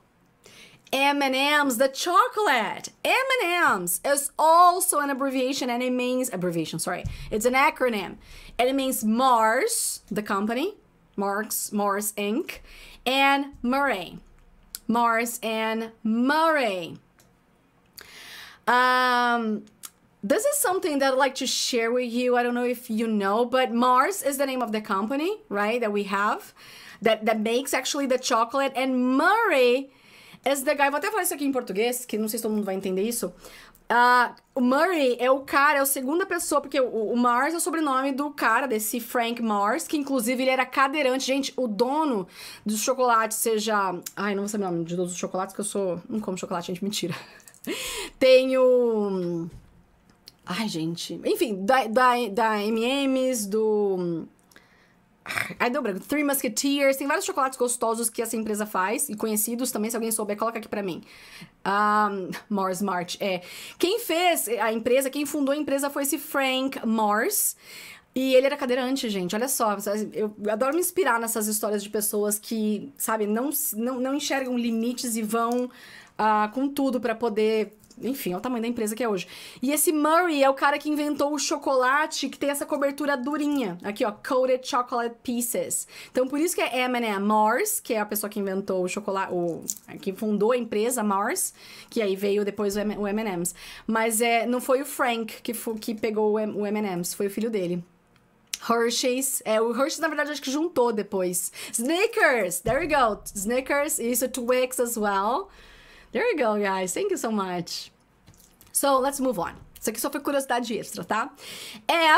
M&M's, the chocolate. M&M's is also an abbreviation and it means abbreviation, sorry. It's an acronym. And it means Mars, the company, Mars, Mars Inc. and Murray. Mars and Murray. Um this is something that I'd like to share with you. I don't know if you know, but Mars is the name of the company, right, that we have that that makes actually the chocolate and Murray SDH, eu vou até falar isso aqui em português, que não sei se todo mundo vai entender isso. Uh, o Murray é o cara, é a segunda pessoa, porque o, o Mars é o sobrenome do cara, desse Frank Mars, que inclusive ele era cadeirante. Gente, o dono dos chocolates, seja. Ai, não vou saber o nome de todos os chocolates, que eu sou. Não como chocolate, gente, mentira. *laughs* Tenho. Ai, gente. Enfim, da, da, da MMs, do. Ai, deu branco. Three Musketeers. Tem vários chocolates gostosos que essa empresa faz. E conhecidos também, se alguém souber, coloca aqui pra mim. Um, Mars Mart, é. Quem fez a empresa, quem fundou a empresa foi esse Frank Mars. E ele era cadeirante, gente. Olha só, eu adoro me inspirar nessas histórias de pessoas que, sabe, não, não, não enxergam limites e vão uh, com tudo para poder enfim, é o tamanho da empresa que é hoje. E esse Murray é o cara que inventou o chocolate que tem essa cobertura durinha. Aqui, ó, coated chocolate pieces. Então, por isso que é M&M Mars, que é a pessoa que inventou o chocolate, o, que fundou a empresa Mars, que aí veio depois o M&M's. Mas é, não foi o Frank que, que pegou o M&M's, foi o filho dele. Hershey's. É, o Hershey's, na verdade, acho que juntou depois. Snickers! There we go. Snickers. Isso, Twix as well. There you go, guys. Thank you so much. So let's move on. Isso aqui só foi curiosidade extra, tá?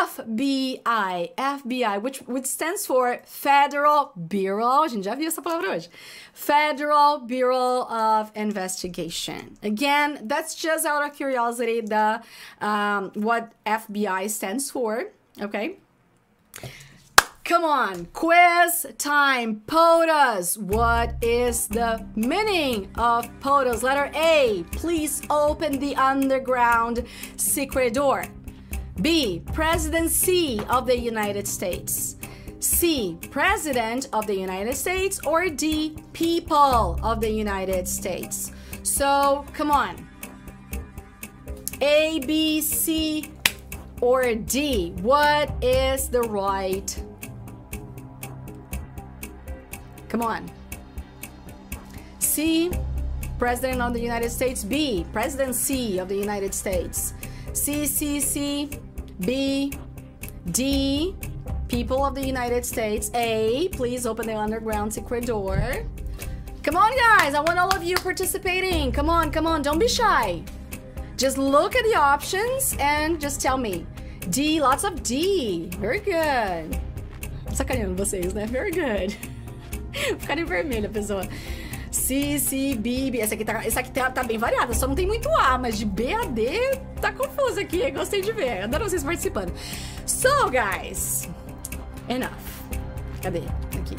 FBI, FBI, which, which stands for Federal Bureau. A gente já viu essa palavra hoje. Federal Bureau of Investigation. Again, that's just out of curiosity the um, what FBI stands for, okay? Come on, quiz time. POTUS. What is the meaning of POTUS? Letter A. Please open the underground secret door. B. Presidency of the United States. C. President of the United States. Or D. People of the United States. So, come on. A, B, C, or D? What is the right Come on. C, President of the United States. B, Presidency of the United States. C, C, C. B, D, People of the United States. A, please open the underground secret door. Come on, guys. I want all of you participating. Come on, come on. Don't be shy. Just look at the options and just tell me. D, lots of D. Very good. Sacaneando vocês, né? Very good. *laughs* ficar em vermelha a pessoa. Si, si, bibi. Essa aqui, tá, essa aqui tá, tá, bem variada, só não tem muito A, mas de B a D tá confuso aqui. Gostei de ver. Adoro vocês participando. So, guys. Enough. Cadê? Aqui.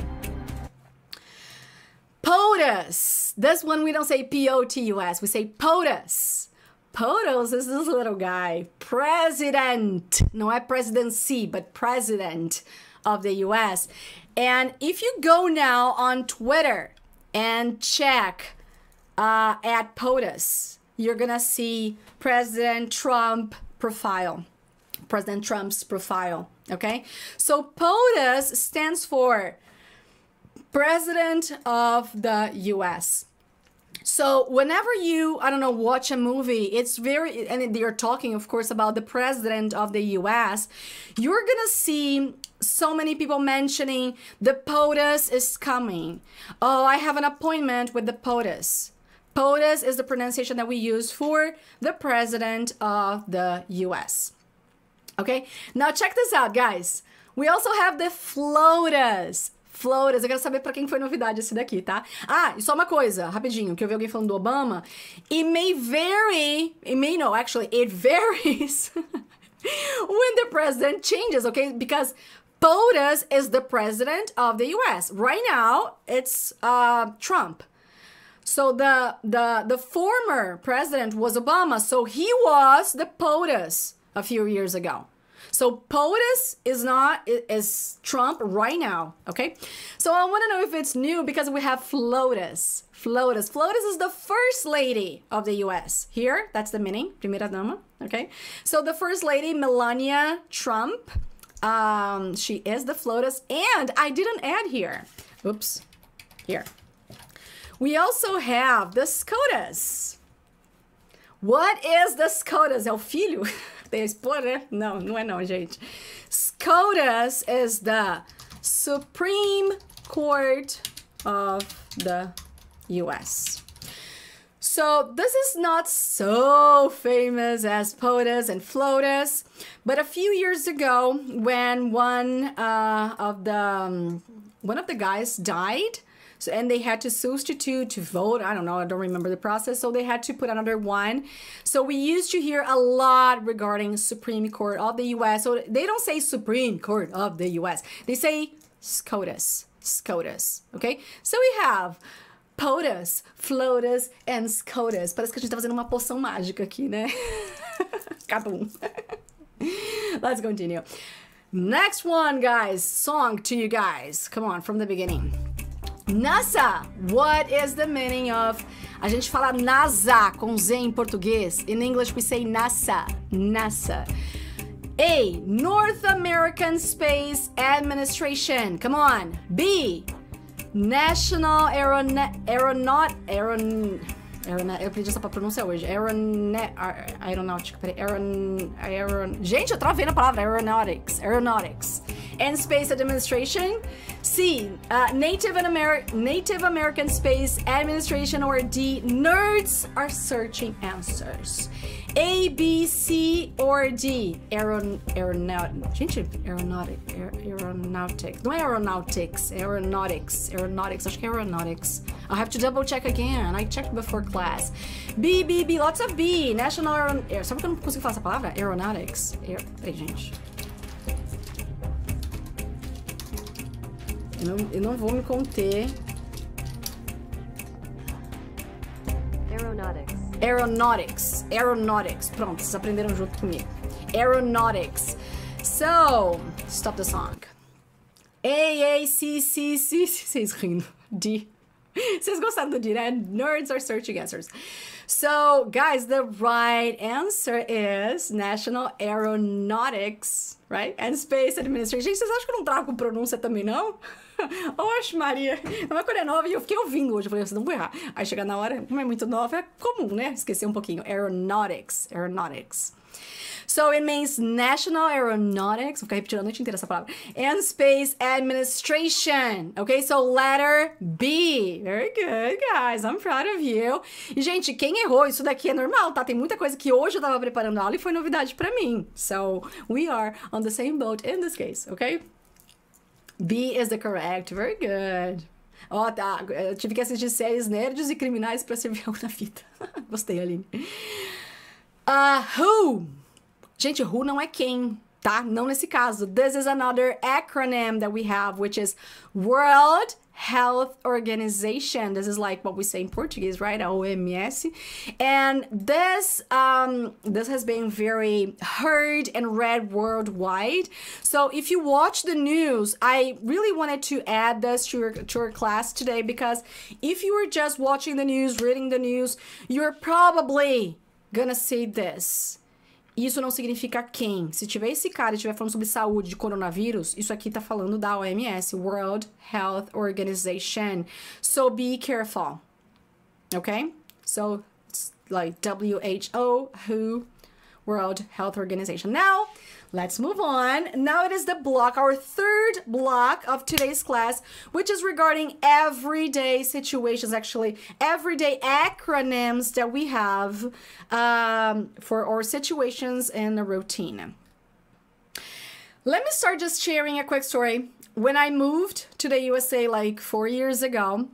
POTUS. This one we don't say P-O-T-U-S. We say POTUS. POTUS is this little guy. President. Não é presidency, but president of the US. And if you go now on Twitter and check uh, at POTUS, you're gonna see President Trump profile, President Trump's profile. Okay, so POTUS stands for President of the U.S. So whenever you, I don't know, watch a movie, it's very, and they are talking, of course, about the president of the U.S. You're gonna see so many people mentioning the POTUS is coming. Oh, I have an appointment with the POTUS. POTUS is the pronunciation that we use for the president of the U.S. Okay, now check this out, guys. We also have the FLOTUS. Flores, eu quero saber para quem foi novidade esse daqui, tá? Ah, e só uma coisa, rapidinho, que eu vi alguém falando do Obama. It may vary, it may no, actually, it varies *laughs* when the president changes, okay? Because POTUS is the president of the US. Right now, it's uh, Trump. So the, the, the former president was Obama, so he was the POTUS a few years ago. So POTUS is not is Trump right now. Okay. So I want to know if it's new because we have FLOTUS. FLOTUS. FLOTUS is the first lady of the US. Here, that's the meaning, primera dama. Okay. So the first lady, Melania Trump. Um, she is the FLOTUS, and I didn't add here. Oops. Here. We also have the SCOTUS. What is the SCOTUS? El filho. *laughs* tem spoiler? Não, não é não, gente. SCOTUS is the Supreme Court of the US. So this is not so famous as POTUS and FLOTUS, but a few years ago, when one uh, of the um, one of the guys died, so, and they had to substitute to vote. I don't know. I don't remember the process. So they had to put another one. So we used to hear a lot regarding Supreme Court of the U.S. So they don't say Supreme Court of the U.S. They say SCOTUS. SCOTUS. Okay. So we have POTUS, FLOTUS and SCOTUS. Parece que a gente tá fazendo uma poção mágica aqui, né? *laughs* Cabum. *laughs* Let's continue. Next one, guys. Song to you guys. Come on, from the beginning. NASA. What is the meaning of? A gente fala NASA com Z em português. In English we say NASA. NASA. A. North American Space Administration. Come on. B. National Aeronaut Aeronaut Aeron Aerona... Eu aprendi essa pronunciar hoje. Aeronautica, Aeronáutica, peraí. Aeron... Aeron... Gente, eu travei na palavra. Aeronautics. Aeronautics. And Space Administration. C. Uh, Native, Native American Space Administration, or D. Nerds are searching answers. A, B, C, or D? Aeron aeronaut gente, aeronautic, aeronautic, não é aeronautics, aeronautics, aeronautics, acho que aeronautics. i have to double check again, I checked before class. B, B, B, lots of B, national aeron... air Sabe que eu não consigo falar essa palavra? Aeronautics. Aer Ei, gente. Eu não, eu não vou me conter Aeronautics. Aeronautics. Pronto, vocês aprenderam junto comigo. Aeronautics. So, stop the song. Ei, ei, si, si, si, Vocês rindo. De. Vocês gostaram do de, né? Nerds are searching answers. So, guys, the right answer is National Aeronautics, right? And Space Administration. Vocês acham que eu não trago pronúncia também, não? *laughs* *laughs* Oxe, Maria, é uma nova. E eu fiquei ouvindo hoje, eu falei, você não vou errar. Aí chega na hora, como é muito nova, é comum, né? Esquecer um pouquinho. Aeronautics, aeronautics. So it means National Aeronautics, vou ficar repetindo a noite inteira essa palavra, and Space Administration. ok? so letter B. Very good, guys. I'm proud of you. E, gente, quem errou, isso daqui é normal, tá? Tem muita coisa que hoje eu tava preparando a aula e foi novidade para mim. So we are on the same boat in this case, ok? B is the correct. Very good. Ó, oh, tá. Eu tive que assistir séries nerds e criminais para servir *laughs* algo na fita. Gostei, Aline. Uh, who? Gente, who não é quem. tá? Não nesse caso. This is another acronym that we have, which is World Health Organization. This is like what we say in Portuguese, right? OMS. And this um, this has been very heard and read worldwide. So if you watch the news, I really wanted to add this to your, to your class today because if you were just watching the news, reading the news, you're probably gonna see this Isso não significa quem. Se tiver esse cara e estiver falando sobre saúde de coronavírus, isso aqui tá falando da OMS, World Health Organization. So be careful. ok? So it's like WHO, WHO, World Health Organization. Now, Let's move on. Now it is the block, our third block of today's class, which is regarding everyday situations, actually, everyday acronyms that we have um, for our situations in the routine. Let me start just sharing a quick story. When I moved to the USA like four years ago,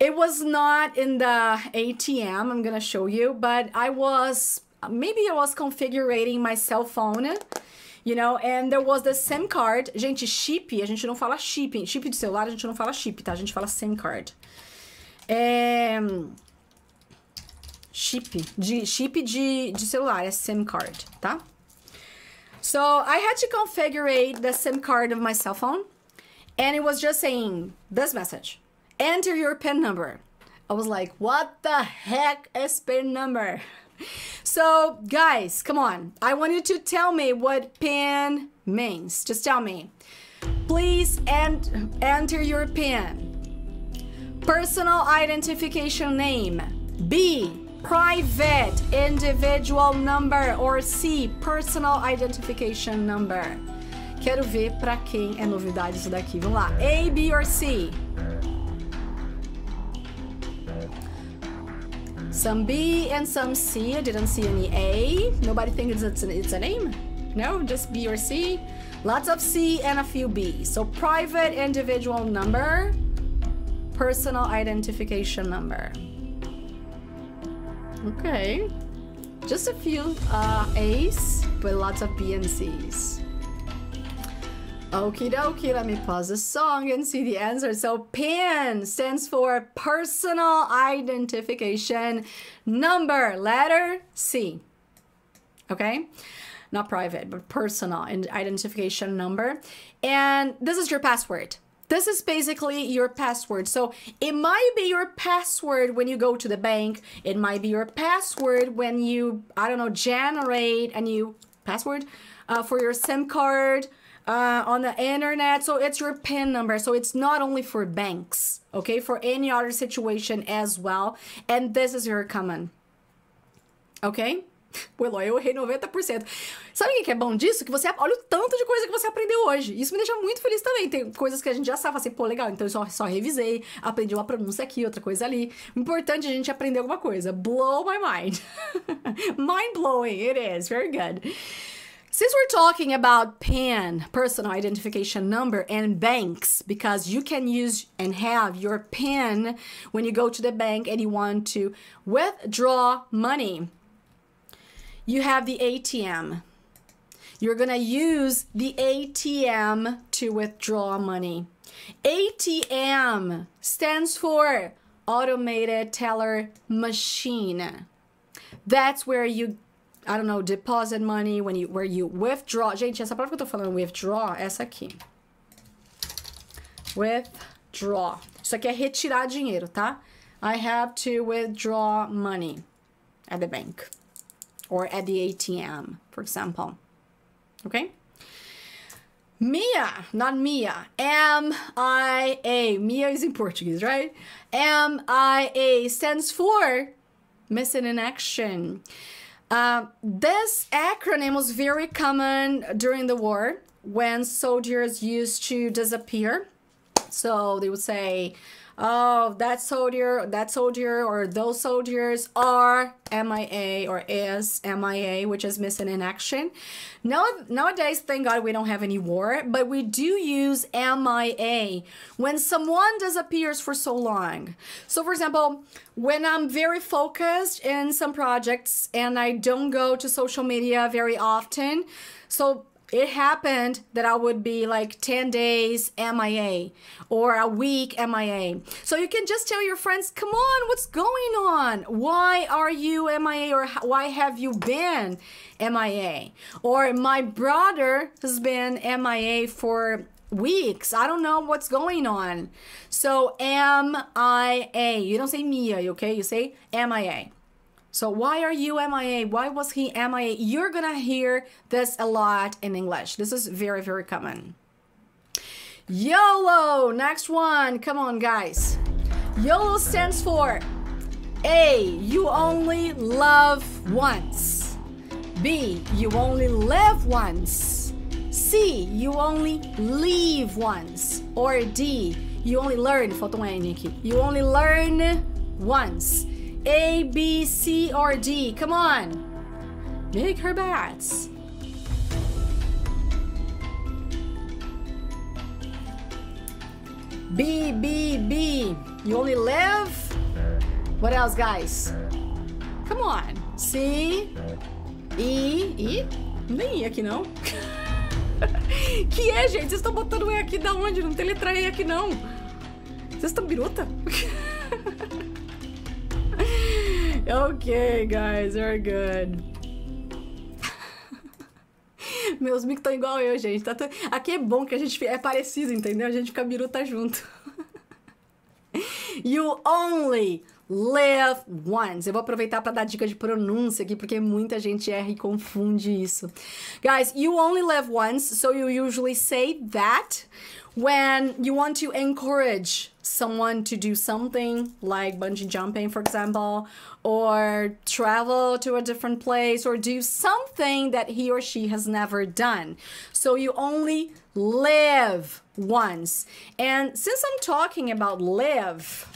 it was not in the ATM, I'm gonna show you, but I was maybe I was configuring my cell phone you know, and there was the SIM card. Gente, chip, a gente não fala chip. Chip de celular, a gente não fala chip, tá? A gente fala SIM card. É... Chip, de, chip de, de celular, é SIM card, tá? So, I had to configure the SIM card of my cell phone. And it was just saying this message. Enter your PIN number. I was like, what the heck is PIN number? so, guys, come on. I want you to tell me what PIN means. Just tell me. Please And enter your PIN. Personal identification name. B. Private individual number or C. Personal identification number. Quero ver para quem é novidade isso daqui. Vamos lá. A, B or C? Some B and some C. I didn't see any A. Nobody thinks it's, it's a name. No, just B or C. Lots of C and a few B. So private individual number, personal identification number. Okay. Just a few uh, A's, but lots of B and C's. Okie dokie, let me pause the song and see the answer. So PIN stands for personal identification number, letter C. Okay? Not private, but personal identification number. And this is your password. This is basically your password. So it might be your password when you go to the bank. It might be your password when you, I don't know, generate a new password uh, for your SIM card uh, on the internet. So it's your PIN number. So it's not only for banks, okay? For any other situation as well. And this is your common. Ok? O *laughs* Eloy, eu errei 90%. Sabe o que é bom disso? Que você olha o tanto de coisa que você aprendeu hoje. Isso me deixa muito feliz também. Tem coisas que a gente já sabe, assim, pô, legal, então eu só, só revisei, aprendi uma pronúncia aqui, outra coisa ali. Importante é a gente aprender alguma coisa. Blow my mind. *laughs* mind blowing, it is. Very good. Since we're talking about PAN, personal identification number, and banks, because you can use and have your PAN when you go to the bank and you want to withdraw money, you have the ATM. You're going to use the ATM to withdraw money. ATM stands for Automated Teller Machine. That's where you I don't know, deposit money, when you, where you withdraw. Gente, essa palavra que eu tô falando, withdraw, essa aqui. Withdraw. Isso aqui é retirar dinheiro, tá? I have to withdraw money at the bank or at the ATM, for example. Okay? Mia, not Mia. M I A. Mia is in Portuguese, right? M I A stands for missing in action. Uh, this acronym was very common during the war when soldiers used to disappear. So they would say, oh, that soldier, that soldier, or those soldiers are MIA or is MIA, which is missing in action. Now, nowadays, thank God we don't have any war, but we do use MIA when someone disappears for so long. So, for example, when I'm very focused in some projects and I don't go to social media very often, so it happened that I would be like 10 days MIA or a week MIA. So you can just tell your friends, come on, what's going on? Why are you MIA or why have you been MIA? Or my brother has been MIA for weeks. I don't know what's going on. So MIA. You don't say MIA, okay? You say MIA. So why are you MIA? Why was he MIA? You're gonna hear this a lot in English. This is very, very common. YOLO, next one. Come on, guys. YOLO stands for A, you only love once. B, you only live once. C, you only leave once. Or D, you only learn, falta um N aqui. You only learn once. A, B, C, or D. Come on. Make her bats. B, B, B. You only live? What else, guys? Come on. C, E, E? Nem E aqui não. *laughs* que é, gente? Vocês estão botando E aqui da onde? Não tem letra E aqui não. Vocês estão biruta? *laughs* Ok, guys, we're good. *laughs* Meus micos estão igual eu, gente. Tá t... Aqui é bom que a gente é parecido, entendeu? A gente fica biruta tá junto. *laughs* you only live once. Eu vou aproveitar para dar dica de pronúncia aqui, porque muita gente erra e confunde isso. Guys, you only live once, so you usually say that when you want to encourage someone to do something like bungee jumping, for example, or travel to a different place or do something that he or she has never done. So you only live once. And since I'm talking about live,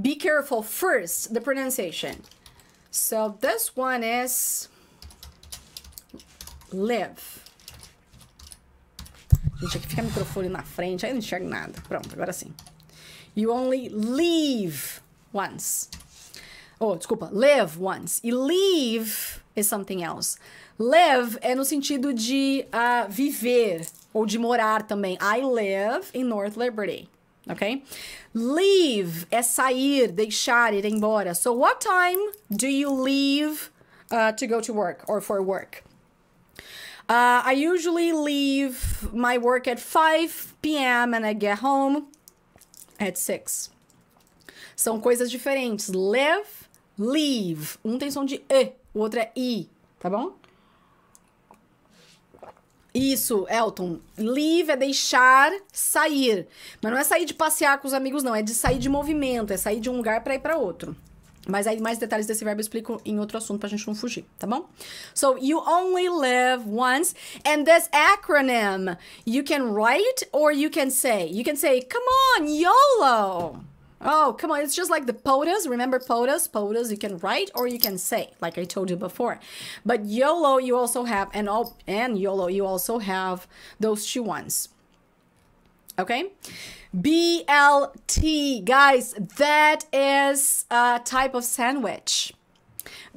be careful first, the pronunciation. So this one is live. Gente, aqui fica o microfone na frente, aí eu não enxergo nada. Pronto, agora sim. You only live once. Oh, desculpa, live once. E leave is something else. Live é no sentido de uh, viver ou de morar também. I live in North Liberty. Ok? Leave é sair, deixar, ir embora. So, what time do you leave uh, to go to work or for work? Uh, I usually leave my work at 5 p.m. and I get home at 6. São coisas diferentes. Live, leave. Um tem som de E, o outro é I, tá bom? Isso, Elton. Leave é deixar sair. Mas não é sair de passear com os amigos, não. É de sair de movimento, é sair de um lugar para ir para outro. Mas aí mais detalhes desse verbo eu explico em outro assunto pra gente não fugir, tá bom? So you only live once and this acronym you can write or you can say. You can say come on YOLO. Oh, come on. It's just like the POTUS. Remember POTUS? POTUS you can write or you can say, like I told you before. But YOLO you also have and, oh, and YOLO you also have those two ones. Okay. BLT, guys, that is a type of sandwich.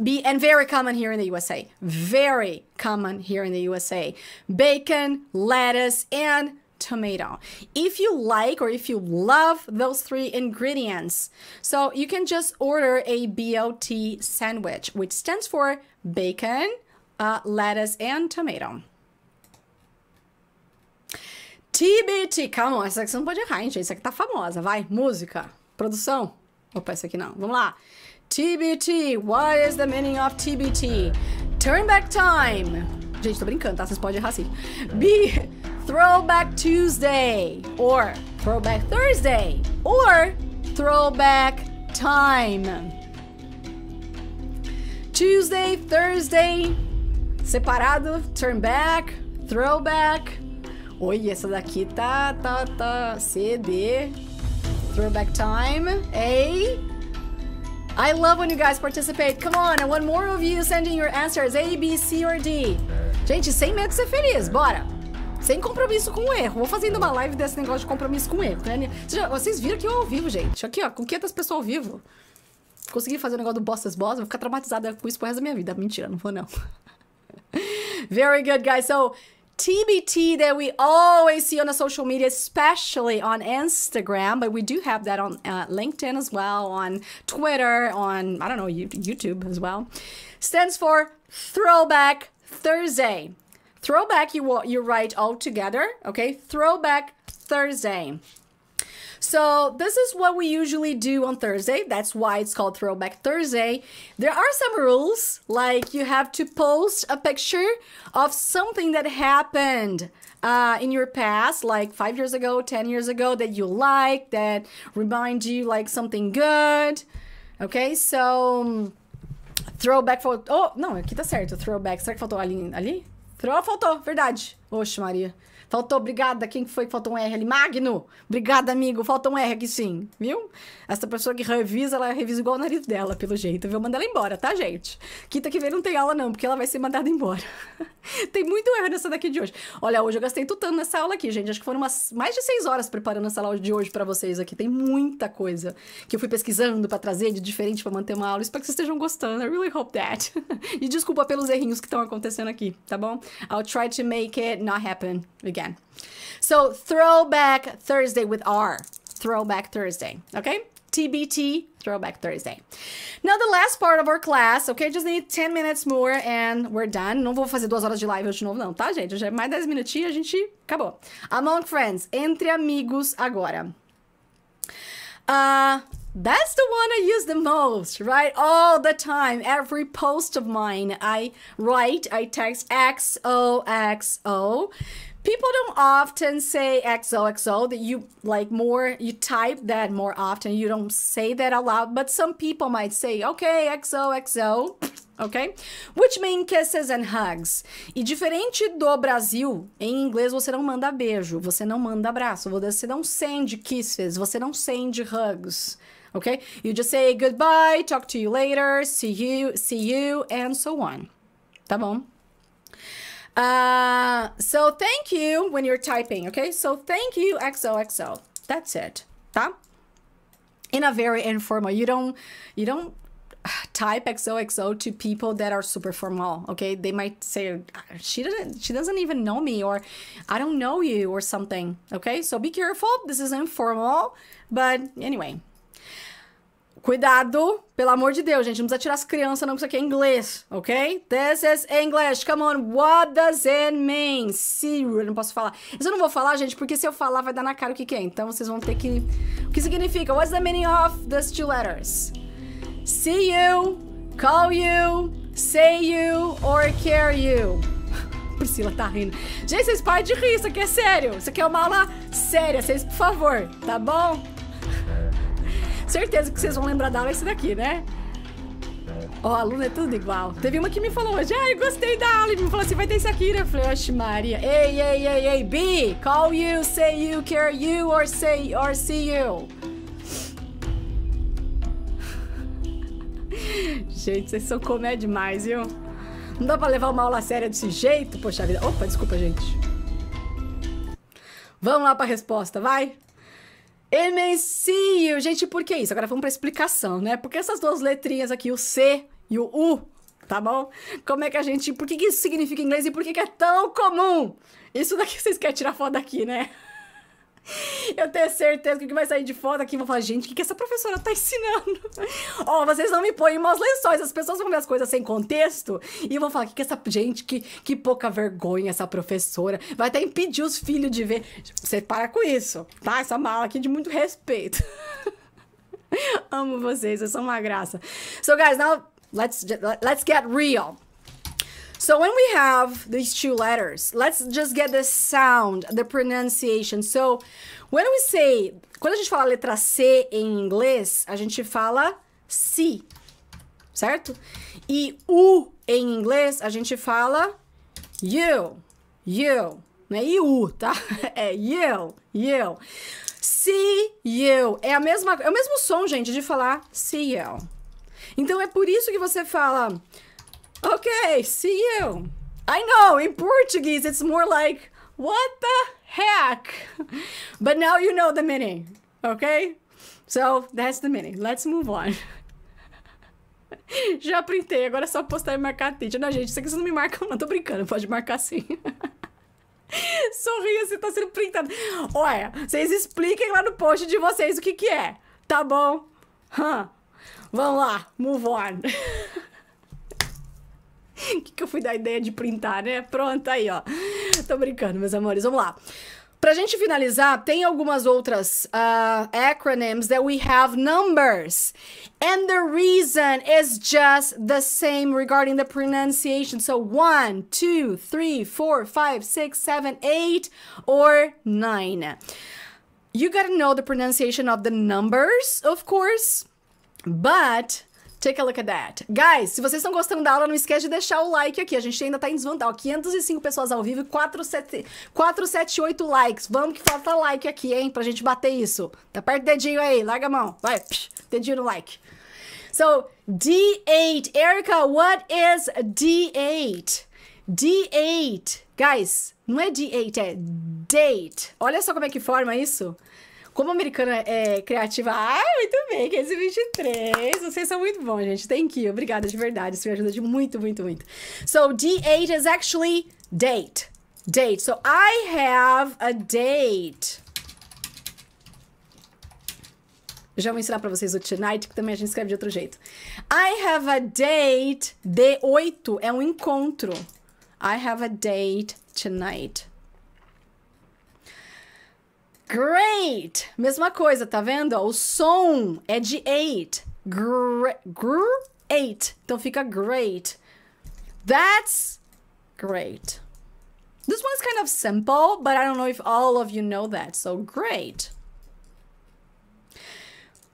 Be and very common here in the USA. Very common here in the USA. Bacon, lettuce, and tomato. If you like or if you love those three ingredients, so you can just order a BLT sandwich, which stands for bacon, uh, lettuce, and tomato. TBT. Calma, essa aqui você não pode errar, hein, gente? Essa aqui tá famosa. Vai, música, produção. Opa, essa aqui não. Vamos lá. TBT. What is the meaning of TBT? Turn back time. Gente, tô brincando, tá? Vocês podem errar sim. B. Throwback Tuesday. Or Throwback Thursday. Or Throwback Time. Tuesday, Thursday. Separado. Turn back. Throwback. Oi, essa daqui tá, tá, tá. CD. Throwback time. A I love when you guys participate. Come on, I want more of you sending your answers. A, B, C or D. Gente, sem medo de ser feliz, bora. Sem compromisso com o erro. Vou fazendo uma live desse negócio de compromisso com o erro, né? Vocês viram que eu ao vivo, gente. Aqui, ó, com 500 pessoas ao vivo. Consegui fazer o um negócio do Bosses Boss, vou ficar traumatizada com isso pro resto da minha vida. Mentira, não vou não. *laughs* Very good, guys. So, TBT that we always see on the social media, especially on Instagram, but we do have that on uh, LinkedIn as well, on Twitter, on, I don't know, YouTube as well, stands for Throwback Thursday. Throwback, you, you write all together, okay? Throwback Thursday. So this is what we usually do on Thursday. That's why it's called Throwback Thursday. There are some rules, like you have to post a picture of something that happened uh, in your past, like five years ago, 10 years ago, that you like, that remind you like something good. Okay, so um, throwback photo. Oh, no, aqui tá certo. Throwback. Será que faltou ali? ali? Throw a foto, verdade. Oxe, Maria. Faltou, obrigada. Quem foi que faltou um R ali? Magno! Obrigada, amigo. Faltou um R aqui sim. Viu? Essa pessoa que revisa, ela revisa igual o nariz dela, pelo jeito. Viu? Manda ela embora, tá, gente? Quinta que vem não tem aula, não, porque ela vai ser mandada embora. *laughs* tem muito erro nessa daqui de hoje. Olha, hoje eu gastei tutando nessa aula aqui, gente. Acho que foram umas, mais de seis horas preparando essa aula de hoje para vocês aqui. Tem muita coisa que eu fui pesquisando para trazer de diferente para manter uma aula. Espero que vocês estejam gostando. I really hope that. *laughs* e desculpa pelos errinhos que estão acontecendo aqui, tá bom? I'll try to make it not happen again. again. So Throwback Thursday with R. Throwback Thursday. Okay? TBT, Throwback Thursday. Now, the last part of our class, ok? Just need 10 minutes more and we're done. Não vou fazer duas horas de live de novo, não, tá, gente? Já é mais 10 minutinhos a gente acabou. Among friends, entre amigos agora. Uh, that's the one I use the most, right? All the time, every post of mine, I write, I text XOXO people don't often say XOXO that you like more you type that more often you don't say that aloud but some people might say okay XOXO ok? Which mean kisses and hugs. E diferente do Brasil, em inglês você não manda beijo, você não manda abraço, você não send kisses, você não send hugs, ok? You just say goodbye, talk to you later, see you, see you, and so on. Tá bom? Uh, so thank you when you're typing, okay? So thank you, XOXO. That's it, tá? In a very informal, you don't, you don't type XOXO to people that are super formal, okay? They might say, she doesn't, she doesn't even know me or I don't know you or something, okay? So be careful, this is informal, but anyway, Cuidado, pelo amor de Deus, gente. Não precisa tirar as crianças, não, que isso aqui é inglês, ok? This is English. Come on, what does it mean? Serial, eu não posso falar. Isso eu não vou falar, gente, porque se eu falar vai dar na cara o que, que é. Então vocês vão ter que. O que significa? What's the meaning of these two letters? See you, call you, say you, or care you. *laughs* Priscila tá rindo. Gente, vocês parem de rir, isso aqui é sério. Isso aqui é uma aula séria, vocês, por favor, tá bom? É. Certeza que vocês vão lembrar dela esse daqui, né? É. Ó, oh, aluno é tudo igual. Teve uma que me falou hoje, ah, eu gostei da aula. E me falou assim, vai ter isso aqui, né? Eu falei, oxe Maria. Ei, ei, ei, ei, B, call you, say you, care you, or say, or see you. *laughs* Gente, vocês são comédia demais, viu? Não dá pra levar uma aula séria desse jeito, poxa vida. Opa, desculpa, gente. Vamos lá pra resposta, vai. Emencio! Gente, por que isso? Agora vamos para explicação, né? Porque essas duas letrinhas aqui, o C e o U, tá bom? Como é que a gente... Por que, que isso significa em inglês e por que, que é tão comum? Isso daqui *laughs* vocês querem tirar foto daqui, né? *laughs* Eu tenho certeza que o que vai sair de foda aqui, vou falar, gente, o que, que essa professora tá ensinando? *laughs* Ó, oh, vocês não me põem umas lençóis, as pessoas vão ver as coisas sem contexto e vão falar, que que essa, gente, que, que pouca vergonha essa professora, vai até impedir os filhos de ver. Você para com isso, tá? Essa mala aqui é de muito respeito. *laughs* Amo vocês, vocês são uma graça. So, guys, now let's, let's get real. So when we have these two letters, let's just get the sound, the pronunciation. So when we say, quando a gente fala letra C em inglês, a gente fala C, certo? E U em inglês, a gente fala you, you. Não é you, tá? *laughs* É you, you. See you. É, a mesma, é o mesmo som, gente, de falar see you. Então é por isso que você fala Okay, see you. I know in Portuguese it's more like what the heck? But now you know the mini, okay? So that's the meaning. Let's move on. *laughs* Já printei, agora é só postar e marcar a Tite. Não, gente, isso aqui vocês não me marcam, não. Tô brincando, pode marcar sim. *laughs* Sorria, você tá sendo printado. Olha, vocês expliquem lá no post de vocês o que que é, tá bom? Huh. Vamos lá, move on. *laughs* *laughs* que, que eu fui dar ideia de printar, né? Pronto, aí, ó. Tô brincando, meus amores. Vamos lá. Pra gente finalizar, tem algumas outras uh, acronyms that we have numbers. And the reason is just the same regarding the pronunciation. So one, two, three, four, five, six, seven, eight, or 9. You gotta know the pronunciation of the numbers, of course, but Take a look at that. Guys, se vocês estão gostando da aula, não esquece de deixar o like aqui. A gente ainda tá em desvantagem. 505 pessoas ao vivo e 478 likes. Vamos que falta like aqui, hein? Pra gente bater isso. Tá perto do dedinho aí. Larga a mão. Vai. Psh, dedinho no like. So, D8. Erica, what is D8? D8. Guys, não é D8, é date. Olha só como é que forma isso. Como americana é criativa, ah, muito bem, 523. Vocês são muito bons, gente. Thank you. Obrigada de verdade. Isso me ajuda de muito, muito, muito. So, D8 is actually date. Date. So, I have a date. Já vou ensinar para vocês o tonight, que também a gente escreve de outro jeito. I have a date. D8 é um encontro. I have a date tonight. Great! Mesma coisa, tá vendo? O som é de eight. Gr gr eight. Então fica great. That's great. This one's kind of simple, but I don't know if all of you know that. So great.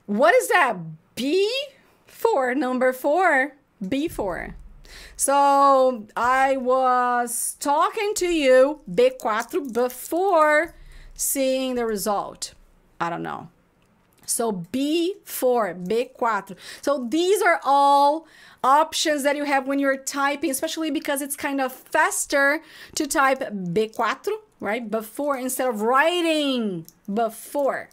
What is that? B4, number four. B4. So I was talking to you, B4, before seeing the result. I don't know. So B4, B4. So these are all options that you have when you're typing, especially because it's kind of faster to type B4, right? Before instead of writing before.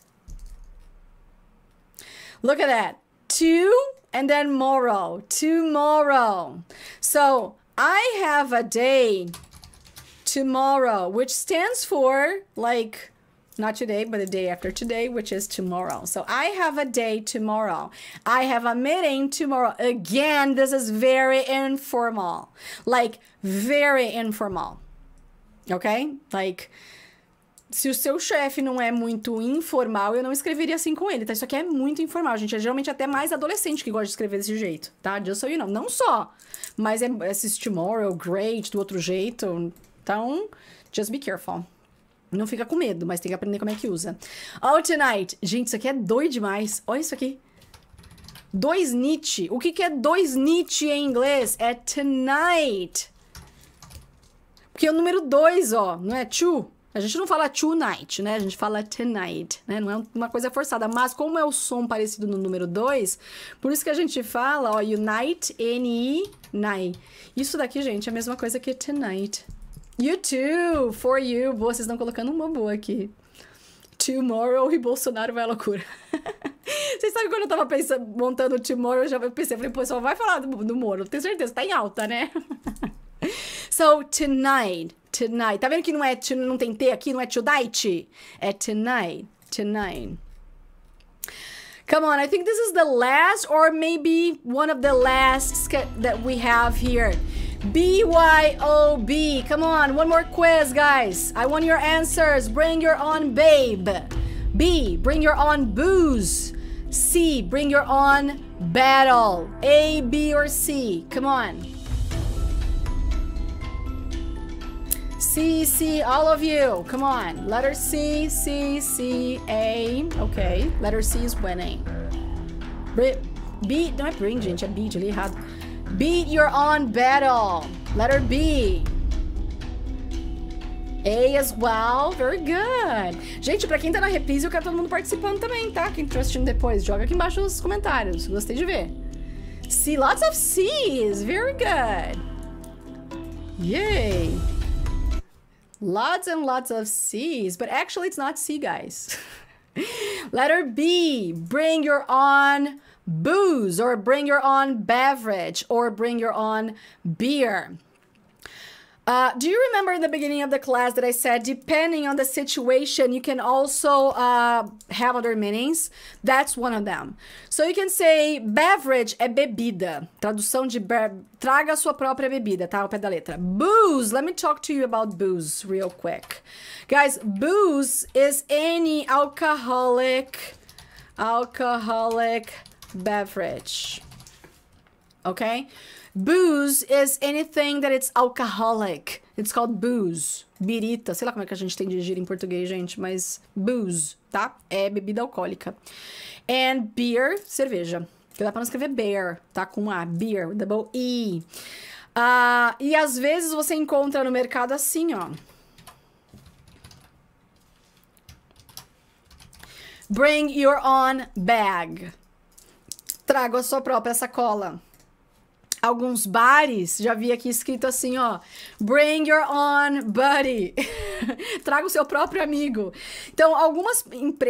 Look at that. Two and then morrow, tomorrow. So I have a day tomorrow, which stands for like not today, but the day after today, which is tomorrow. So I have a day tomorrow. I have a meeting tomorrow. Again, this is very informal, like very informal, ok? Like, se o seu chefe não é muito informal, eu não escreveria assim com ele, tá? Isso aqui é muito informal, gente. É geralmente até mais adolescente que gosta de escrever desse jeito, tá? Just so you know. Não só, mas é, esses tomorrow, great, do outro jeito. Então, just be careful. Não fica com medo, mas tem que aprender como é que usa. All Tonight. Gente, isso aqui é doido demais. Olha isso aqui. Dois Nietzsche. O que, que é dois Nietzsche em inglês? É tonight. Porque é o número dois, ó. Não é two. A gente não fala tonight, né? A gente fala tonight, né? Não é uma coisa forçada. Mas como é o som parecido no número dois, por isso que a gente fala, ó, unite, N-I, nai. Isso daqui, gente, é a mesma coisa que tonight. You too, for you. vocês estão colocando uma boa aqui. Tomorrow e Bolsonaro vai à loucura. *laughs* Vocês sabem quando eu tava pensando, montando o Tomorrow, eu já pensei, falei, pô, só vai falar do, do Moro. Tenho certeza, tá em alta, né? *laughs* so, tonight, tonight. Tá vendo que não é, não tem T aqui, não é tonight? É tonight, tonight. Come on, I think this is the last or maybe one of the last that we have here. BYOB. Come on, one more quiz, guys. I want your answers. Bring your own babe. B, bring your own booze. C, bring your own battle. A, B, or C. Come on. C, C, all of you. Come on. Letter C, C, C, A. Okay, letter C is winning. B, B, não é bring, gente, é B de errado. Beat your own battle. Letter B. A as well. Very good. Gente, pra quem tá na reprise, eu quero todo mundo participando também, tá? Quem tá assistindo depois, joga aqui embaixo nos comentários. Gostei de ver. C, lots of C's. Very good. Yay. Lots and lots of C's. But actually, it's not C, guys. *laughs* Letter B. Bring your own booze or bring your own beverage or bring your own beer. Uh, do you remember in the beginning of the class that I said, depending on the situation, you can also uh, have other meanings? That's one of them. So you can say beverage é bebida. Tradução de traga sua própria bebida, tá? O pé da letra. Booze. Let me talk to you about booze real quick. Guys, booze is any alcoholic, alcoholic beverage. Okay? Booze is anything that it's alcoholic. It's called booze. Birita. Sei lá como é que a gente tem de gíria em português, gente, mas booze, tá? É bebida alcoólica. And beer, cerveja. Que dá pra não escrever beer, tá? Com A. Beer, double E. Uh, e às vezes você encontra no mercado assim, ó. Bring your own bag. Traga a sua própria sacola. Alguns bares, já vi aqui escrito assim, ó, bring your own buddy. *laughs* Traga o seu próprio amigo. Então, algumas,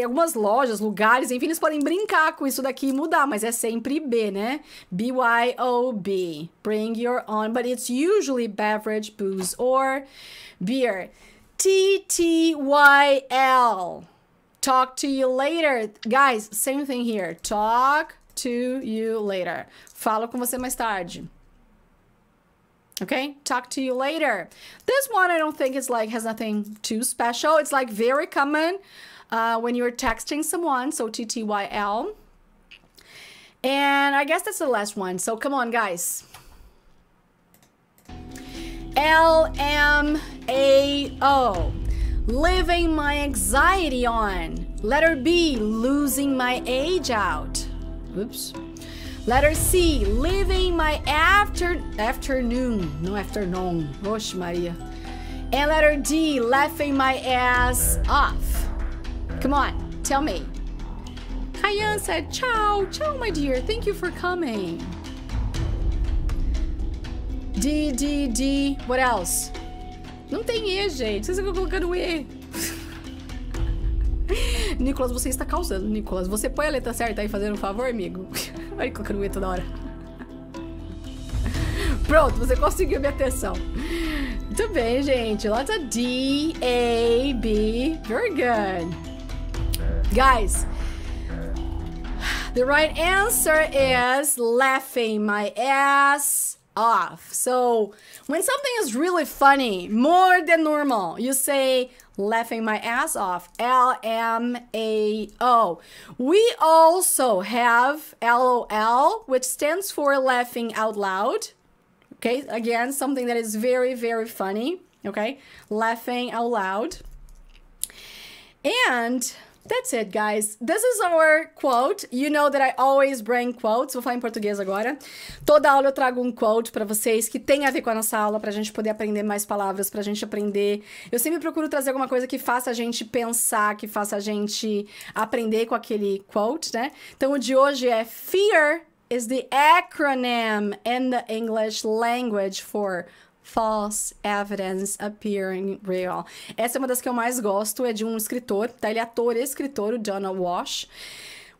algumas lojas, lugares, enfim, eles podem brincar com isso daqui e mudar, mas é sempre B, né? B-Y-O-B. Bring your own, but it's usually beverage, booze or beer. T-T-Y-L. Talk to you later. Guys, same thing here. Talk to you later. Falo com você mais tarde. Okay, talk to you later. This one I don't think it's like has nothing too special. It's like very common uh, when you're texting someone. So T T Y L. And I guess that's the last one. So come on, guys. L M A O. Living my anxiety on. Letter B, losing my age out. Oops. Letter C, living my after afternoon, no afternoon, oxe Maria. And letter D, laughing my ass off. Come on, tell me. Kayan said, ciao, ciao my dear, thank you for coming. D, D, D, what else? Não tem E, gente, vocês estão colocando E. *laughs* Nicolas, você está causando, Nicolas. Você põe a letra certa aí fazendo um favor, amigo? *laughs* Olha que eu toda hora. *laughs* Pronto, você conseguiu minha atenção. Muito bem, gente. Lots of D, A, B. Very good. Guys, the right answer is laughing my ass off. So, when something is really funny, more than normal, you say laughing my ass off. L M A O. We also have LOL, which stands for laughing out loud. Okay, again, something that is very, very funny. Okay, laughing out loud. And That's it, guys. This is our quote. You know that I always bring quotes. Vou falar em português agora. Toda aula eu trago um quote para vocês que tem a ver com a nossa aula, pra gente poder aprender mais palavras, pra gente aprender. Eu sempre procuro trazer alguma coisa que faça a gente pensar, que faça a gente aprender com aquele quote, né? Então o de hoje é Fear is the acronym in the English language for false evidence appearing real. Essa é uma das que eu mais gosto, é de um escritor, tá? Ele é ator e escritor, o Jonah Walsh.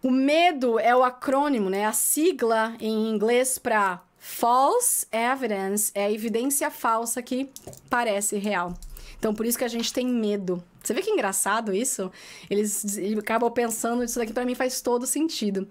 O medo é o acrônimo, né? A sigla em inglês para false evidence é evidência falsa que parece real. Então, por isso que a gente tem medo. Você vê que é engraçado isso? Eles acabam pensando isso daqui para mim faz todo sentido.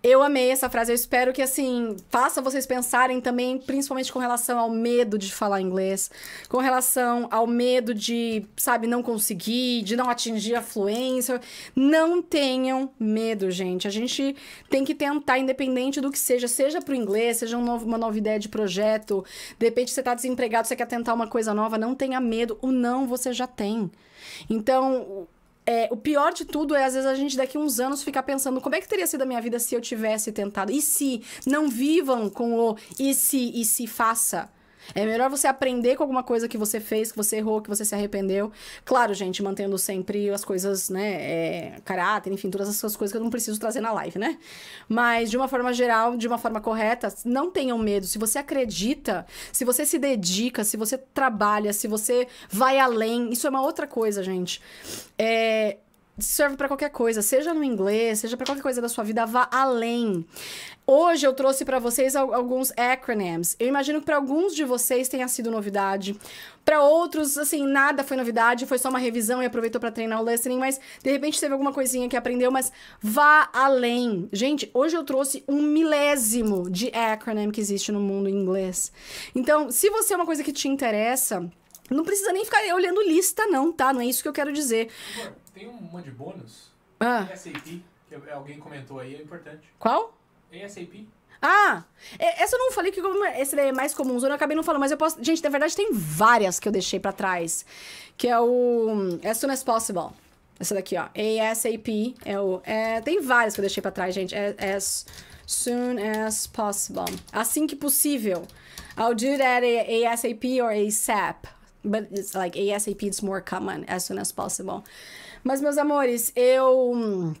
Eu amei essa frase. Eu espero que assim faça vocês pensarem também, principalmente com relação ao medo de falar inglês, com relação ao medo de, sabe, não conseguir, de não atingir a fluência. Não tenham medo, gente. A gente tem que tentar, independente do que seja, seja pro inglês, seja um novo, uma nova ideia de projeto. De repente você tá desempregado, você quer tentar uma coisa nova, não tenha medo. O não você já tem. Então, é, o pior de tudo é, às vezes, a gente daqui a uns anos ficar pensando como é que teria sido a minha vida se eu tivesse tentado. E se? Não vivam com o e se, e se faça. É melhor você aprender com alguma coisa que você fez, que você errou, que você se arrependeu. Claro, gente, mantendo sempre as coisas, né? É, caráter, enfim, todas essas coisas que eu não preciso trazer na live, né? Mas de uma forma geral, de uma forma correta, não tenham medo. Se você acredita, se você se dedica, se você trabalha, se você vai além, isso é uma outra coisa, gente. É, serve para qualquer coisa, seja no inglês, seja para qualquer coisa da sua vida, vá além. Hoje eu trouxe para vocês alguns acronyms. Eu imagino que para alguns de vocês tenha sido novidade. Para outros, assim, nada foi novidade, foi só uma revisão e aproveitou para treinar o listening, mas de repente teve alguma coisinha que aprendeu, mas vá além. Gente, hoje eu trouxe um milésimo de acronym que existe no mundo inglês. Então, se você é uma coisa que te interessa, não precisa nem ficar olhando lista, não, tá? Não é isso que eu quero dizer tem uma de bônus. Ah. que é- alguém comentou aí, é importante. Qual? ASAP. Ah, é, essa eu não falei que é, esse daí é mais comum, eu acabei não falando, mas eu posso. Gente, na verdade tem várias que eu deixei para trás, que é o As soon as possible. Essa daqui, ó. ASAP é o é, tem várias que eu deixei para trás, gente. As soon as possible. Assim que possível. I'll do that ASAP or ASAP. But it's like ASAP is more common as soon as possible. Mas, meus amores, eu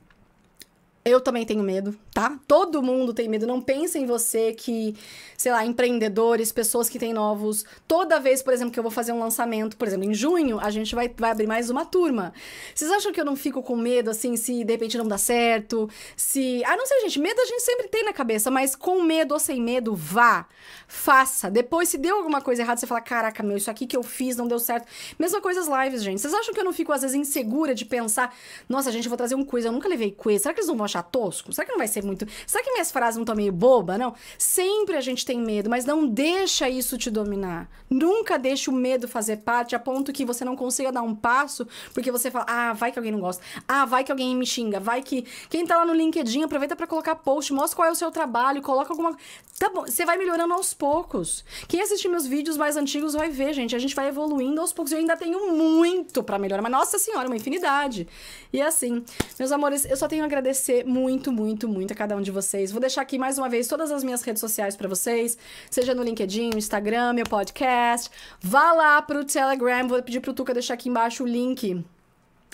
eu também tenho medo, tá? Todo mundo tem medo. Não pense em você que, sei lá, empreendedores, pessoas que têm novos. Toda vez, por exemplo, que eu vou fazer um lançamento, por exemplo, em junho, a gente vai, vai abrir mais uma turma. Vocês acham que eu não fico com medo, assim, se de repente não dá certo? Se. Ah, não sei, gente. Medo a gente sempre tem na cabeça, mas com medo ou sem medo, vá. Faça. Depois, se deu alguma coisa errada, você fala: caraca, meu, isso aqui que eu fiz não deu certo. Mesma coisa as lives, gente. Vocês acham que eu não fico, às vezes, insegura de pensar: nossa, gente, eu vou trazer um quiz. Eu nunca levei quiz. Será que eles não vão achar tosco? Será que não vai ser muito. Será que minhas frases não estão meio boba? Não. Sempre a gente tem medo, mas não deixa isso te dominar. Nunca deixa o medo fazer parte a ponto que você não consiga dar um passo porque você fala: ah, vai que alguém não gosta. Ah, vai que alguém me xinga. Vai que. Quem tá lá no LinkedIn, aproveita para colocar post, mostra qual é o seu trabalho, coloca alguma. Tá bom, você vai melhorando aos poucos. Quem assistir meus vídeos mais antigos vai ver, gente. A gente vai evoluindo aos poucos. Eu ainda tenho muito para melhorar, mas nossa senhora, uma infinidade. E assim, meus amores, eu só tenho a agradecer muito, muito, muito a cada um de vocês. Vou deixar aqui mais uma vez todas as minhas redes sociais para vocês, seja no LinkedIn, Instagram, meu podcast. Vá lá pro Telegram, vou pedir pro Tuca deixar aqui embaixo o link.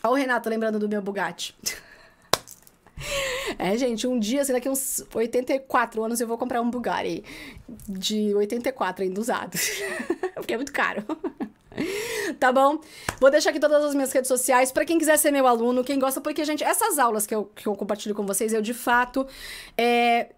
Olha o Renato lembrando do meu Bugatti. *laughs* É, gente, um dia, assim, daqui uns 84 anos eu vou comprar um Bugatti de 84 ainda usado. *laughs* Porque é muito caro. *laughs* *laughs* tá bom? Vou deixar aqui todas as minhas redes sociais para quem quiser ser meu aluno, quem gosta, porque, gente, essas aulas que eu, que eu compartilho com vocês, eu de fato. É,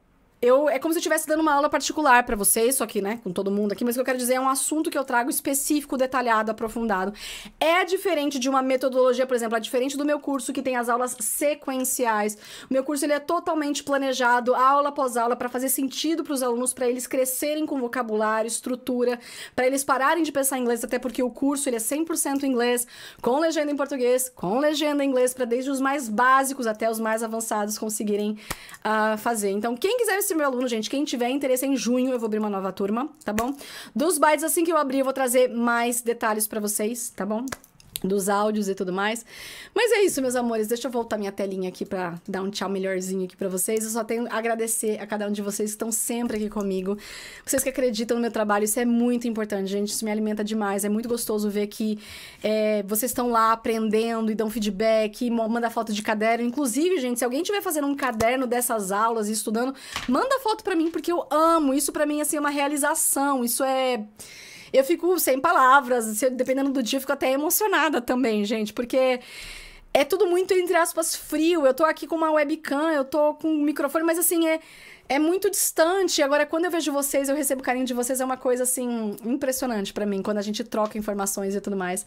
eu é como se eu estivesse dando uma aula particular para vocês, só que, né, com todo mundo aqui, mas o que eu quero dizer é um assunto que eu trago específico, detalhado, aprofundado. É diferente de uma metodologia, por exemplo, é diferente do meu curso que tem as aulas sequenciais. O meu curso ele é totalmente planejado, aula após aula para fazer sentido para os alunos, para eles crescerem com vocabulário, estrutura, para eles pararem de pensar em inglês, até porque o curso ele é 100% inglês, com legenda em português, com legenda em inglês para desde os mais básicos até os mais avançados conseguirem uh, fazer. Então, quem quiser esse meu aluno, gente. Quem tiver interesse, em junho eu vou abrir uma nova turma, tá bom? Dos bytes, assim que eu abrir, eu vou trazer mais detalhes para vocês, tá bom? dos áudios e tudo mais. Mas é isso, meus amores. Deixa eu voltar minha telinha aqui para dar um tchau melhorzinho aqui para vocês. Eu só tenho a agradecer a cada um de vocês que estão sempre aqui comigo. Vocês que acreditam no meu trabalho, isso é muito importante, gente. Isso me alimenta demais. É muito gostoso ver que é, vocês estão lá aprendendo e dão feedback, e manda foto de caderno. Inclusive, gente, se alguém tiver fazendo um caderno dessas aulas e estudando, manda foto para mim porque eu amo. Isso para mim assim é uma realização. Isso é eu fico sem palavras, dependendo do dia, eu fico até emocionada também, gente, porque é tudo muito, entre aspas, frio. Eu tô aqui com uma webcam, eu tô com um microfone, mas assim, é é muito distante. Agora, quando eu vejo vocês, eu recebo carinho de vocês, é uma coisa assim impressionante para mim, quando a gente troca informações e tudo mais.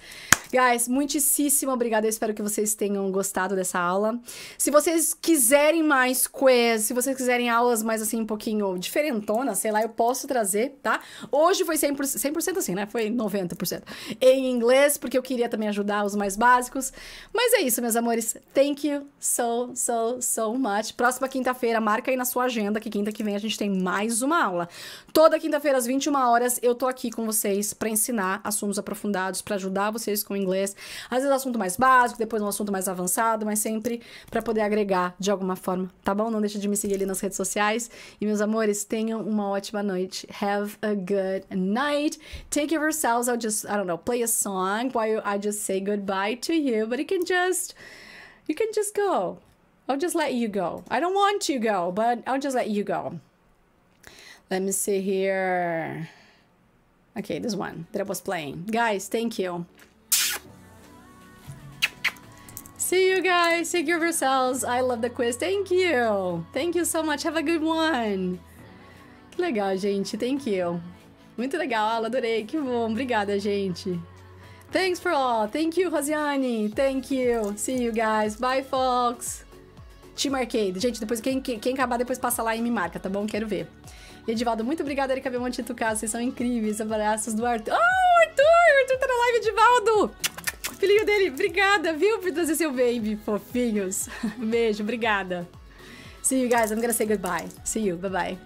Guys, muitíssimo obrigada. Eu espero que vocês tenham gostado dessa aula. Se vocês quiserem mais quiz, se vocês quiserem aulas mais assim, um pouquinho diferentonas, sei lá, eu posso trazer, tá? Hoje foi 100%, 100% assim, né? Foi 90% em inglês, porque eu queria também ajudar os mais básicos. Mas é isso, meus amores. Thank you so, so, so much. Próxima quinta-feira, marca aí na sua agenda que quinta que vem a gente tem mais uma aula. Toda quinta-feira às 21 horas eu tô aqui com vocês para ensinar assuntos aprofundados, para ajudar vocês com o inglês. Às vezes assunto mais básico, depois um assunto mais avançado, mas sempre para poder agregar de alguma forma, tá bom? Não deixa de me seguir ali nas redes sociais. E meus amores, tenham uma ótima noite. Have a good night. Take care of yourselves. I'll just I don't know, play a song while I just say goodbye to you, but you can just you can just go. I'll just let you go. I don't want to go, but I'll just let you go. Let me see here. Okay, this one that I was playing. Guys, thank you. See you guys. Take care of yourselves. I love the quiz. Thank you. Thank you so much. Have a good one. Que legal, gente. Thank you. Muito legal. Ah, adorei. Que bom. Obrigada, gente. Thanks for all. Thank you, Rosiane. Thank you. See you guys. Bye, folks. Te marquei. Gente, depois quem, quem, acabar, depois passa lá e me marca, tá bom? Quero ver. Edivaldo, muito obrigada, Erika Belmonte e Tucasso. Vocês são incríveis. Abraços do Arthur. Oh, Arthur! Arthur tá na live, Edivaldo! Filhinho dele, obrigada, viu, por trazer seu baby, fofinhos. *laughs* Beijo, obrigada. See you guys, I'm gonna say goodbye. See you, bye bye.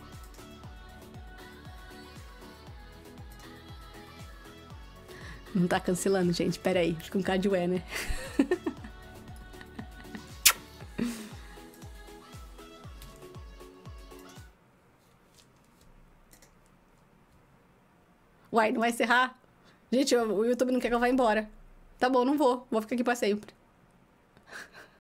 Não tá cancelando, gente, peraí. Fica um cara de ué, né? *laughs* Uai, não vai encerrar? Gente, o YouTube não quer que eu vá embora. Tá bom, não vou. Vou ficar aqui pra sempre.